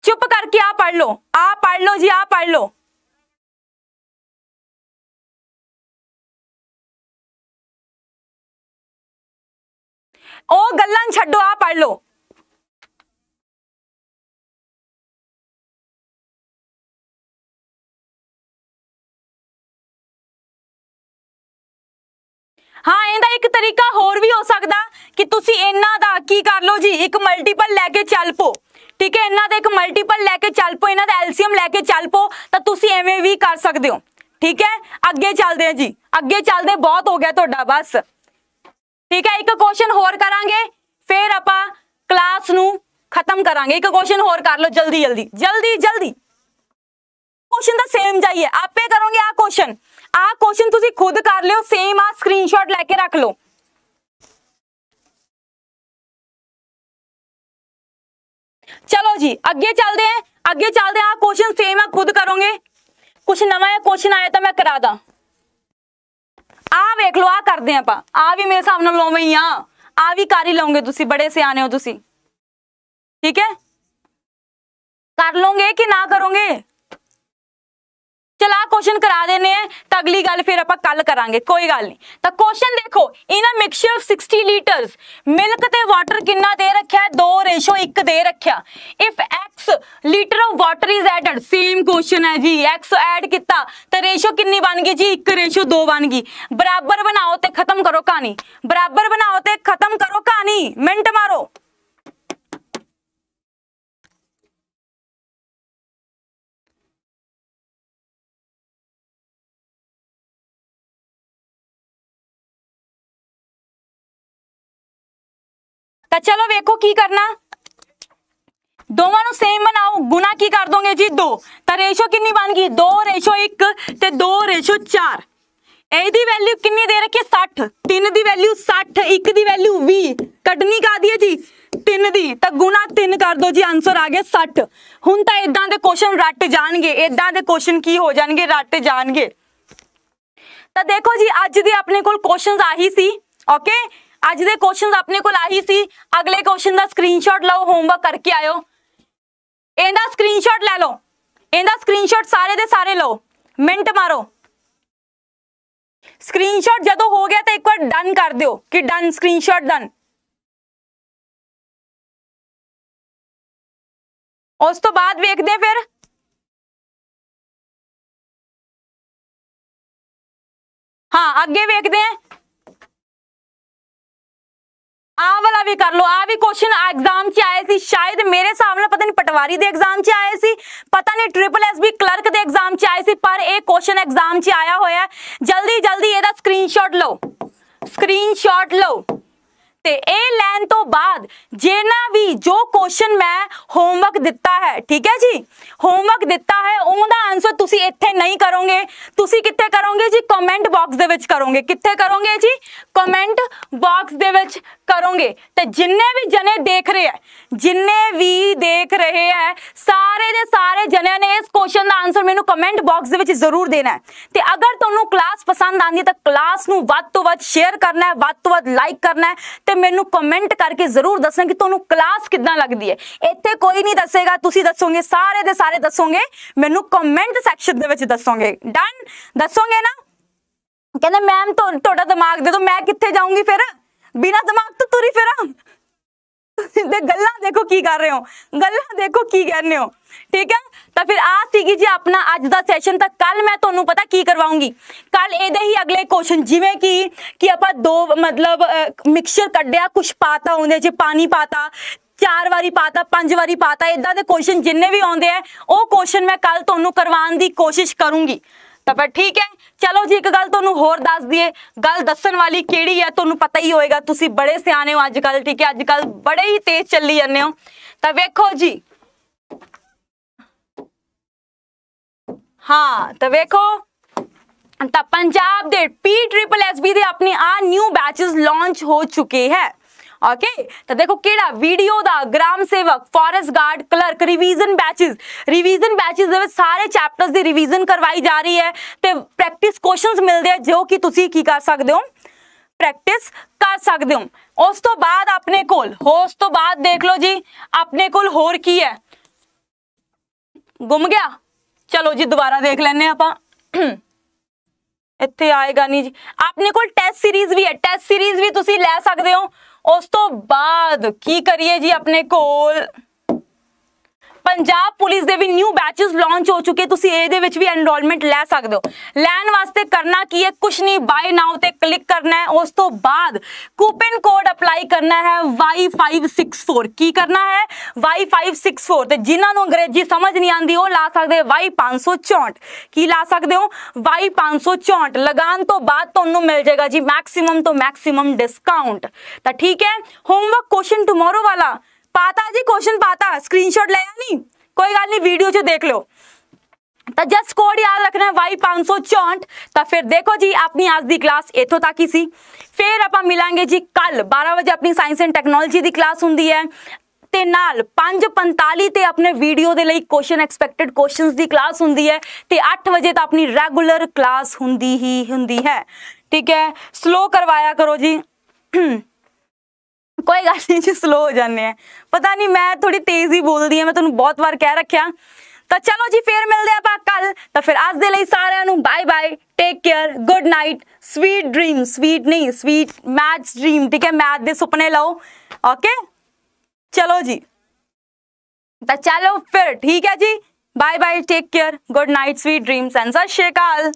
चुप करके आ पढ़ लो आ पढ़ लो जी आ पढ़ लो ओ गल्ला छो आ पढ़ लो ਹਾਂ ਇਹਦਾ ਇੱਕ ਤਰੀਕਾ ਹੋਰ ਵੀ ਹੋ ਸਕਦਾ ਕਿ ਤੁਸੀਂ ਇਹਨਾਂ ਦਾ ਕੀ ਕਰ ਲਓ ਜੀ ਇੱਕ ਮਲਟੀਪਲ ਲੈ ਕੇ ਚੱਲ ਪੋ ਠੀਕ ਹੈ ਇਹਨਾਂ ਦਾ ਇੱਕ ਮਲਟੀਪਲ ਲੈ ਕੇ ਚੱਲ ਪੋ ਇਹਨਾਂ ਦਾ ਐਲਸੀਐਮ ਲੈ ਕੇ ਚੱਲ ਪੋ ਤਾਂ ਤੁਸੀਂ ਐਵੇਂ ਵੀ ਕਰ ਸਕਦੇ ਹੋ ਠੀਕ ਹੈ ਅੱਗੇ ਚੱਲਦੇ ਹਾਂ ਜੀ ਅੱਗੇ ਚੱਲਦੇ ਬਹੁਤ ਹੋ ਗਿਆ ਤੁਹਾਡਾ ਬਸ ਠੀਕ ਹੈ ਇੱਕ ਕੁਐਸਚਨ ਹੋਰ ਕਰਾਂਗੇ ਫਿਰ ਆਪਾਂ ਕਲਾਸ ਨੂੰ ਖਤਮ ਕਰਾਂਗੇ ਇੱਕ ਕੁਐਸਚਨ ਹੋਰ ਕਰ ਲਓ ਜਲਦੀ ਜਲਦੀ ਜਲਦੀ ਜਲਦੀ ਕੁਐਸਚਨ ਦਾ ਸੇਮ ਜਾਈਏ ਆਪੇ ਕਰੋਗੇ ਆ ਕੁਐਸਚਨ ਆ ਕੁਐਸਚਨ ਤੁਸੀਂ ਖੁਦ ਕਰ ਲਿਓ ਸੇਮ ਆ ਸਕਰੀਨਸ਼ਾਟ ਲੈ ਕੇ ਰੱਖ चलो जी अगे चलते हैं अगे चलते हैं क्वेश्चन सेम है खुद करोगे कुछ नवा या क्वेश्चन आया तो मैं करा दा आ वेख लो आ करते हैं आप भी मेरे हिसाब न लोवे ही हाँ आ भी कर ही लोगे तुम बड़े सियाने हो तुम ठीक है कर लोगे कि ना करोगे ਚਲ ਆ ਕੁਐਸਚਨ ਕਰਾ ਦੇਨੇ ਆ ਤਾਂ ਅਗਲੀ ਗੱਲ ਫਿਰ ਆਪਾਂ ਕੱਲ ਕਰਾਂਗੇ ਕੋਈ ਗੱਲ ਨਹੀਂ ਤਾਂ ਕੁਐਸਚਨ ਦੇਖੋ in a mixture of 60 litres milk ਤੇ ਵਾਟਰ ਕਿੰਨਾ ਦੇ ਰੱਖਿਆ 2 ਰੇਸ਼ੋ 1 ਦੇ ਰੱਖਿਆ if x litre of water is added same question ਹੈ ਜੀ x ਐਡ ਕੀਤਾ ਤਾਂ ਰੇਸ਼ੋ ਕਿੰਨੀ ਬਣ ਗਈ ਜੀ 1 ਰੇਸ਼ੋ 2 ਬਣ ਗਈ ਬਰਾਬਰ ਬਣਾਓ ਤੇ ਖਤਮ ਕਰੋ ਕਹਾਣੀ ਬਰਾਬਰ ਬਣਾਓ ਤੇ ਖਤਮ ਕਰੋ ਕਹਾਣੀ ਮਿੰਟ ਮਾਰੋ ਤਾਂ ਚਲੋ ਵੇਖੋ ਕੀ ਕਰਨਾ ਦੋਵਾਂ ਨੂੰ ਸੇਮ ਬਣਾਓ ਗੁਣਾ ਕੀ ਕਰ ਦੋਗੇ ਜੀ 2 ਤਾਂ ਰੇਸ਼ੋ ਕਿੰਨੀ ਬਣ ਗਈ 2 ਰੇਸ਼ੋ 1 ਤੇ 2 ਰੇਸ਼ੋ 4 ਇਹਦੀ ਵੈਲਿਊ ਕਿੰਨੀ ਦੇ ਰੱਖੀ 60 3 ਦੀ ਵੈਲਿਊ 60 1 ਦੀ ਵੈਲਿਊ 20 ਕੱਢਣੀ ਕਾ ਦੀਏ ਜੀ 3 ਦੀ ਤਾਂ ਗੁਣਾ 3 ਕਰ ਦੋ ਜੀ ਆਨਸਰ ਆ ਗਿਆ 60 ਹੁਣ ਤਾਂ ਇਦਾਂ ਦੇ ਕੁਐਸਚਨ ਰੱਟ ਜਾਣਗੇ ਇਦਾਂ ਦੇ ਕੁਐਸਚਨ ਕੀ ਹੋ ਜਾਣਗੇ ਰੱਟ ਜਾਣਗੇ ਤਾਂ ਦੇਖੋ ਜੀ ਅੱਜ ਦੇ ਆਪਣੇ ਕੋਲ ਕੁਐਸਚਨਸ ਆਹੀ ਸੀ ਓਕੇ ਅੱਜ ਦੇ ਕੁਐਸਚਨਸ ਆਪਣੇ ਕੋਲ ਆਹੀ ਸੀ ਅਗਲੇ ਕੁਐਸਚਨ ਦਾ ਸਕਰੀਨਸ਼ਾਟ ਲਓ ਹੋਮਵਰਕ ਕਰਕੇ ਆਇਓ ਇਹਦਾ ਸਕਰੀਨਸ਼ਾਟ ਲੈ ਲਓ ਇਹਦਾ ਸਕਰੀਨਸ਼ਾਟ ਸਾਰੇ ਦੇ ਸਾਰੇ ਲਓ ਮਿੰਟ ਮਾਰੋ स्क्रीनशॉट जदों हो गया तो एक बार डन कर दो कि डन स्क्रीनशॉट डन उस तो बाद वेखते फिर हाँ अगे वेखते हैं आ वाला भी कर लो आ भी क्वेश्चन एग्जाम च आए सी शायद मेरे सामने पता नहीं पटवारी के एग्जाम च आए सी पता नहीं ट्रिपल एस बी क्लर्क दे एग्जाम च आए सी पर एक क्वेश्चन एग्जाम च आया हो जल्दी जल्दी ਇਹਦਾ ਸਕਰੀਨਸ਼ਾਟ ਲਓ ਸਕਰੀਨਸ਼ਾਟ लो सकते ए लैन तो बाद जेना भी जो क्वेश्चन मैं होमवर्क ਦਿੱਤਾ ਹੈ ਠੀਕ ਹੈ ਜੀ ਹੋਮਵਰਕ ਦਿੱਤਾ ਹੈ ਉਹਦਾ ਆਨਸਰ ਤੁਸੀਂ ਇੱਥੇ ਨਹੀਂ ਕਰੋਗੇ ਤੁਸੀਂ ਕਿੱਥੇ ਕਰੋਗੇ ਜੀ ਕਮੈਂਟ ਬਾਕਸ ਦੇ ਵਿੱਚ ਕਰੋਗੇ ਕਿੱਥੇ ਕਰੋਗੇ ਜੀ ਕਮੈਂਟ ਬਾਕਸ ਦੇ ਵਿੱਚ ਕਰੋਗੇ ਤੇ ਜਿੰਨੇ ਵੀ ਜਨੇ ਦੇਖ ਰਹੇ ਆ ਜਿੰਨੇ ਵੀ ਦੇਖ ਰਹੇ ਆ ਸਾਰੇ ਦੇ ਸਾਰੇ ਜਨਿਆਂ ਨੇ ਇਸ ਕੁਐਸਚਨ ਦਾ ਆਨਸਰ ਮੈਨੂੰ ਕਮੈਂਟ ਬਾਕਸ ਦੇ ਵਿੱਚ ਜ਼ਰੂਰ ਦੇਣਾ ਹੈ ਤੇ ਅਗਰ ਤੁਹਾਨੂੰ ਕਲਾਸ ਪਸੰਦ ਆਂਦੀ ਤਾਂ ਕਲਾਸ ਨੂੰ ਵੱਧ ਤੋਂ ਵੱਧ ਸ਼ੇਅਰ ਕਰਨਾ ਹੈ ਵੱਧ ਤੋਂ ਵੱਧ ਲਾਈਕ ਕਰਨਾ ਹੈ ਤੇ ਮੈਨੂੰ ਕਮੈਂਟ ਕਰਕੇ ਜ਼ਰੂਰ ਦੱਸਣਾ ਕਿ ਤੁਹਾਨੂੰ ਕਲਾਸ ਕਿੱਦਾਂ ਲੱਗਦੀ ਹੈ ਇੱਥੇ ਕੋਈ ਨਹੀਂ ਦੱਸੇਗਾ ਤੁਸੀਂ ਦੱਸੋਗੇ ਸਾਰੇ ਦੇ ਸਾਰੇ ਦੱਸੋਗੇ ਮੈਨੂੰ ਕਮੈਂਟ ਸੈਕਸ਼ਨ ਦੇ ਵਿੱਚ ਦੱਸੋਗੇ ਡਨ ਦੱਸੋਗੇ ਨਾ ਕਹਿੰਦੇ ਮੈਮ ਤੁਹਾਡਾ ਦਿਮਾਗ ਦੇ ਦੋ ਮੈਂ ਕਿੱਥੇ ਜਾਊਂਗੀ ਫਿਰ ਬਿਨਾ ਦਿਮਾਗ ਤੋਂ ਤੁਰੀ ਫਿਰਾਂ ਦੇ ਗੱਲਾਂ ਦੇਖੋ ਕੀ ਕਰ ਰਹੇ ਹੋ ਗੱਲਾਂ ਦੇਖੋ ਕੀ ਕਹਿੰਦੇ ਹੋ ਠੀਕ ਹੈ ਤਾਂ ਫਿਰ ਆ ਸੀਗੀ ਜੀ ਆਪਣਾ ਅੱਜ ਦਾ ਸੈਸ਼ਨ ਤਾਂ ਕੱਲ ਮੈਂ ਤੁਹਾਨੂੰ ਪਤਾ ਕੀ ਕਰਵਾਉਂਗੀ ਕੱਲ ਇਹਦੇ ਹੀ ਅਗਲੇ ਕੁਐਸਚਨ ਜਿਵੇਂ ਕਿ ਕਿ ਆਪਾਂ ਦੋ ਮਤਲਬ ਮਿਕਸਚਰ ਕੱਢਿਆ ਕੁਝ ਪਾਤਾ ਉਹਦੇ ਚ ਪਾਣੀ ਪਾਤਾ ਚਾਰ ਵਾਰੀ ਪਾਤਾ ਪੰਜ ਵਾਰੀ ਪਾਤਾ ਇਦਾਂ ਦੇ ਕੁਐਸਚਨ ਜਿੰਨੇ ਵੀ ਆਉਂਦੇ ਆ ਉਹ ਕੁਐਸਚਨ ਮੈਂ ਕੱਲ ਤੁਹਾਨੂੰ ਕਰਵਾਉਣ ਦੀ ਕੋਸ਼ਿਸ਼ ਕਰੂੰਗੀ ਤਾਂ ਪਰ ਠੀਕ ਹੈ ਚਲੋ ਜੀ ਇੱਕ ਗੱਲ ਤੁਹਾਨੂੰ ਹੋਰ ਦੱਸ ਦਈਏ ਗੱਲ ਦੱਸਣ ਵਾਲੀ ਕਿਹੜੀ ਹੈ ਤੁਹਾਨੂੰ ਪਤਾ ਹੀ ਹੋਏਗਾ ਤੁਸੀਂ ਬੜੇ ਸਿਆਣੇ ਹੋ ਅੱਜ ਕੱਲ ਠੀਕ ਹੈ ਅੱਜ ਕੱਲ ਬੜੇ ਹੀ ਤੇਜ਼ ਚੱਲੀ ਜਾਂਦੇ ਹੋ ਤਾਂ ਵੇਖੋ ਜੀ हाँ तो वेखो तो पंजाब दे पी ट्रिपल एस बी दे अपने आ न्यू बैचेस लॉन्च हो चुके हैं ओके तो देखो केड़ा वीडियो दा gram sevak forest guard clerk revision batches revision batches ਦੇ ਵਿੱਚ ਸਾਰੇ ਚੈਪਟਰਸ ਦੀ ਰਿਵੀਜ਼ਨ ਕਰਵਾਈ ਜਾ ਰਹੀ ਹੈ ਤੇ ਪ੍ਰੈਕਟਿਸ ਕੁਐਸਚਨਸ ਮਿਲਦੇ ਆ ਜੋ ਕਿ ਤੁਸੀਂ ਕੀ ਕਰ ਸਕਦੇ ਹੋ ਪ੍ਰੈਕਟਿਸ ਕਰ ਸਕਦੇ ਹੋ ਉਸ ਤੋਂ ਬਾਅਦ ਆਪਣੇ ਕੋਲ ਉਸ ਤੋਂ ਬਾਅਦ ਦੇਖ ਲਓ ਜੀ ਆਪਣੇ ਕੋਲ ਹੋਰ ਕੀ ਹੈ ਗੁੰਮ ਗਿਆ ਚਲੋ ਜੀ ਦੁਬਾਰਾ ਦੇਖ ਲੈਣੇ ਆਪਾਂ ਇੱਥੇ ਆਏਗਾ ਨਹੀਂ ਜੀ ਆਪਣੇ ਕੋਲ ਟੈਸਟ ਸੀਰੀਜ਼ ਵੀ ਹੈ ਟੈਸਟ ਸੀਰੀਜ਼ ਵੀ ਤੁਸੀਂ ਲੈ ਸਕਦੇ ਹੋ ਉਸ ਤੋਂ ਬਾਅਦ ਕੀ ਕਰੀਏ ਜੀ ਆਪਣੇ ਕੋਲ ਪੰਜਾਬ ਪੁਲਿਸ ਦੇ ਵੀ ਨਿਊ ਬੈਚਸ ਲਾਂਚ ਹੋ ਚੁੱਕੇ ਤੁਸੀਂ ਇਹਦੇ ਵਿੱਚ ਵੀ ਐਨਰੋਲਮੈਂਟ ਲੈ ਸਕਦੇ ਹੋ ਲੈਣ ਵਾਸਤੇ ਕਰਨਾ ਕੀ ਹੈ ਕੁਛ ਨਹੀਂ ਬਾਏ ਨਾਓ ਤੇ ਕਲਿੱਕ ਕਰਨਾ ਹੈ ਉਸ ਤੋਂ ਬਾਅਦ ਕੂਪਨ ਕੋਡ ਅਪਲਾਈ ਕਰਨਾ ਹੈ Y564 ਕੀ ਕਰਨਾ ਹੈ Y564 ਤੇ ਜਿਨ੍ਹਾਂ ਨੂੰ ਅੰਗਰੇਜ਼ੀ ਸਮਝ ਨਹੀਂ ਆਂਦੀ ਉਹ ਲਾ ਸਕਦੇ Y564 ਕੀ ਲਾ ਸਕਦੇ ਹੋ Y564 ਲਗਾਉਣ ਤੋਂ ਬਾਅਦ ਤੁਹਾਨੂੰ ਮਿਲ ਜਾਏਗਾ ਜੀ ਮੈਕਸਿਮਮ ਤੋਂ ਮੈਕਸਿਮਮ ਡਿਸਕਾਊਂਟ ਤਾਂ ਠੀਕ ਹੈ ਹੋਮਵਰਕ ਕੁਐਸਚਨ ਟੁਮਾਰੋ ਵਾਲਾ पाता जी क्वेश्चन पाता स्क्रीनशॉट ले नहीं कोई गल नहीं वीडियो च देख लो तो जब कोड याद रखना है वाई पांच सौ चौंठ तो फिर देखो जी अपनी अज की क्लास इतों तक ही सी फिर आप मिलेंगे जी कल बारह बजे अपनी साइंस एंड टैक्नोलॉजी की क्लास होंगी है ਤੇ ਨਾਲ पंताली ਤੇ अपने वीडियो ਦੇ लिए क्वेश्चन ਐਕਸਪੈਕਟਡ ਕੁਐਸਚਨਸ ਦੀ क्लास होंगी है ਤੇ अठ बजे तो अपनी ਰੈਗੂਲਰ क्लास होंगी ही होंगी है ठीक है स्लो करवाया करो जी ਕੋਈ ਗੱਲ ਨਹੀਂ ਜੀ ਸਲੋ ਹੋ ਜਾਂਦੇ ਆ ਪਤਾ ਨਹੀਂ ਮੈਂ ਥੋੜੀ ਤੇਜ਼ ਹੀ ਬੋਲਦੀ ਆ ਮੈਂ ਤੁਹਾਨੂੰ ਬਹੁਤ ਵਾਰ ਕਹਿ ਰੱਖਿਆ ਤਾਂ ਚਲੋ ਜੀ ਫੇਰ ਮਿਲਦੇ ਆਪਾਂ ਕੱਲ ਤਾਂ ਫਿਰ ਅੱਜ ਦੇ ਲਈ ਸਾਰਿਆਂ ਨੂੰ bye bye take care good night sweet dream sweet ਨਹੀਂ ਸਵੀਟ ਮੈਚ ਡ੍ਰੀਮ ਠੀਕ ਹੈ ਮੈਚ ਦੇ ਸੁਪਨੇ ਲਓ ਓਕੇ ਚਲੋ ਜੀ ਤਾਂ ਚਲੋ ਫਿਰ ਠੀਕ ਹੈ ਜੀ bye bye take care good night sweet dreams and ਸਤਿ ਸ਼੍ਰੀ ਅਕਾਲ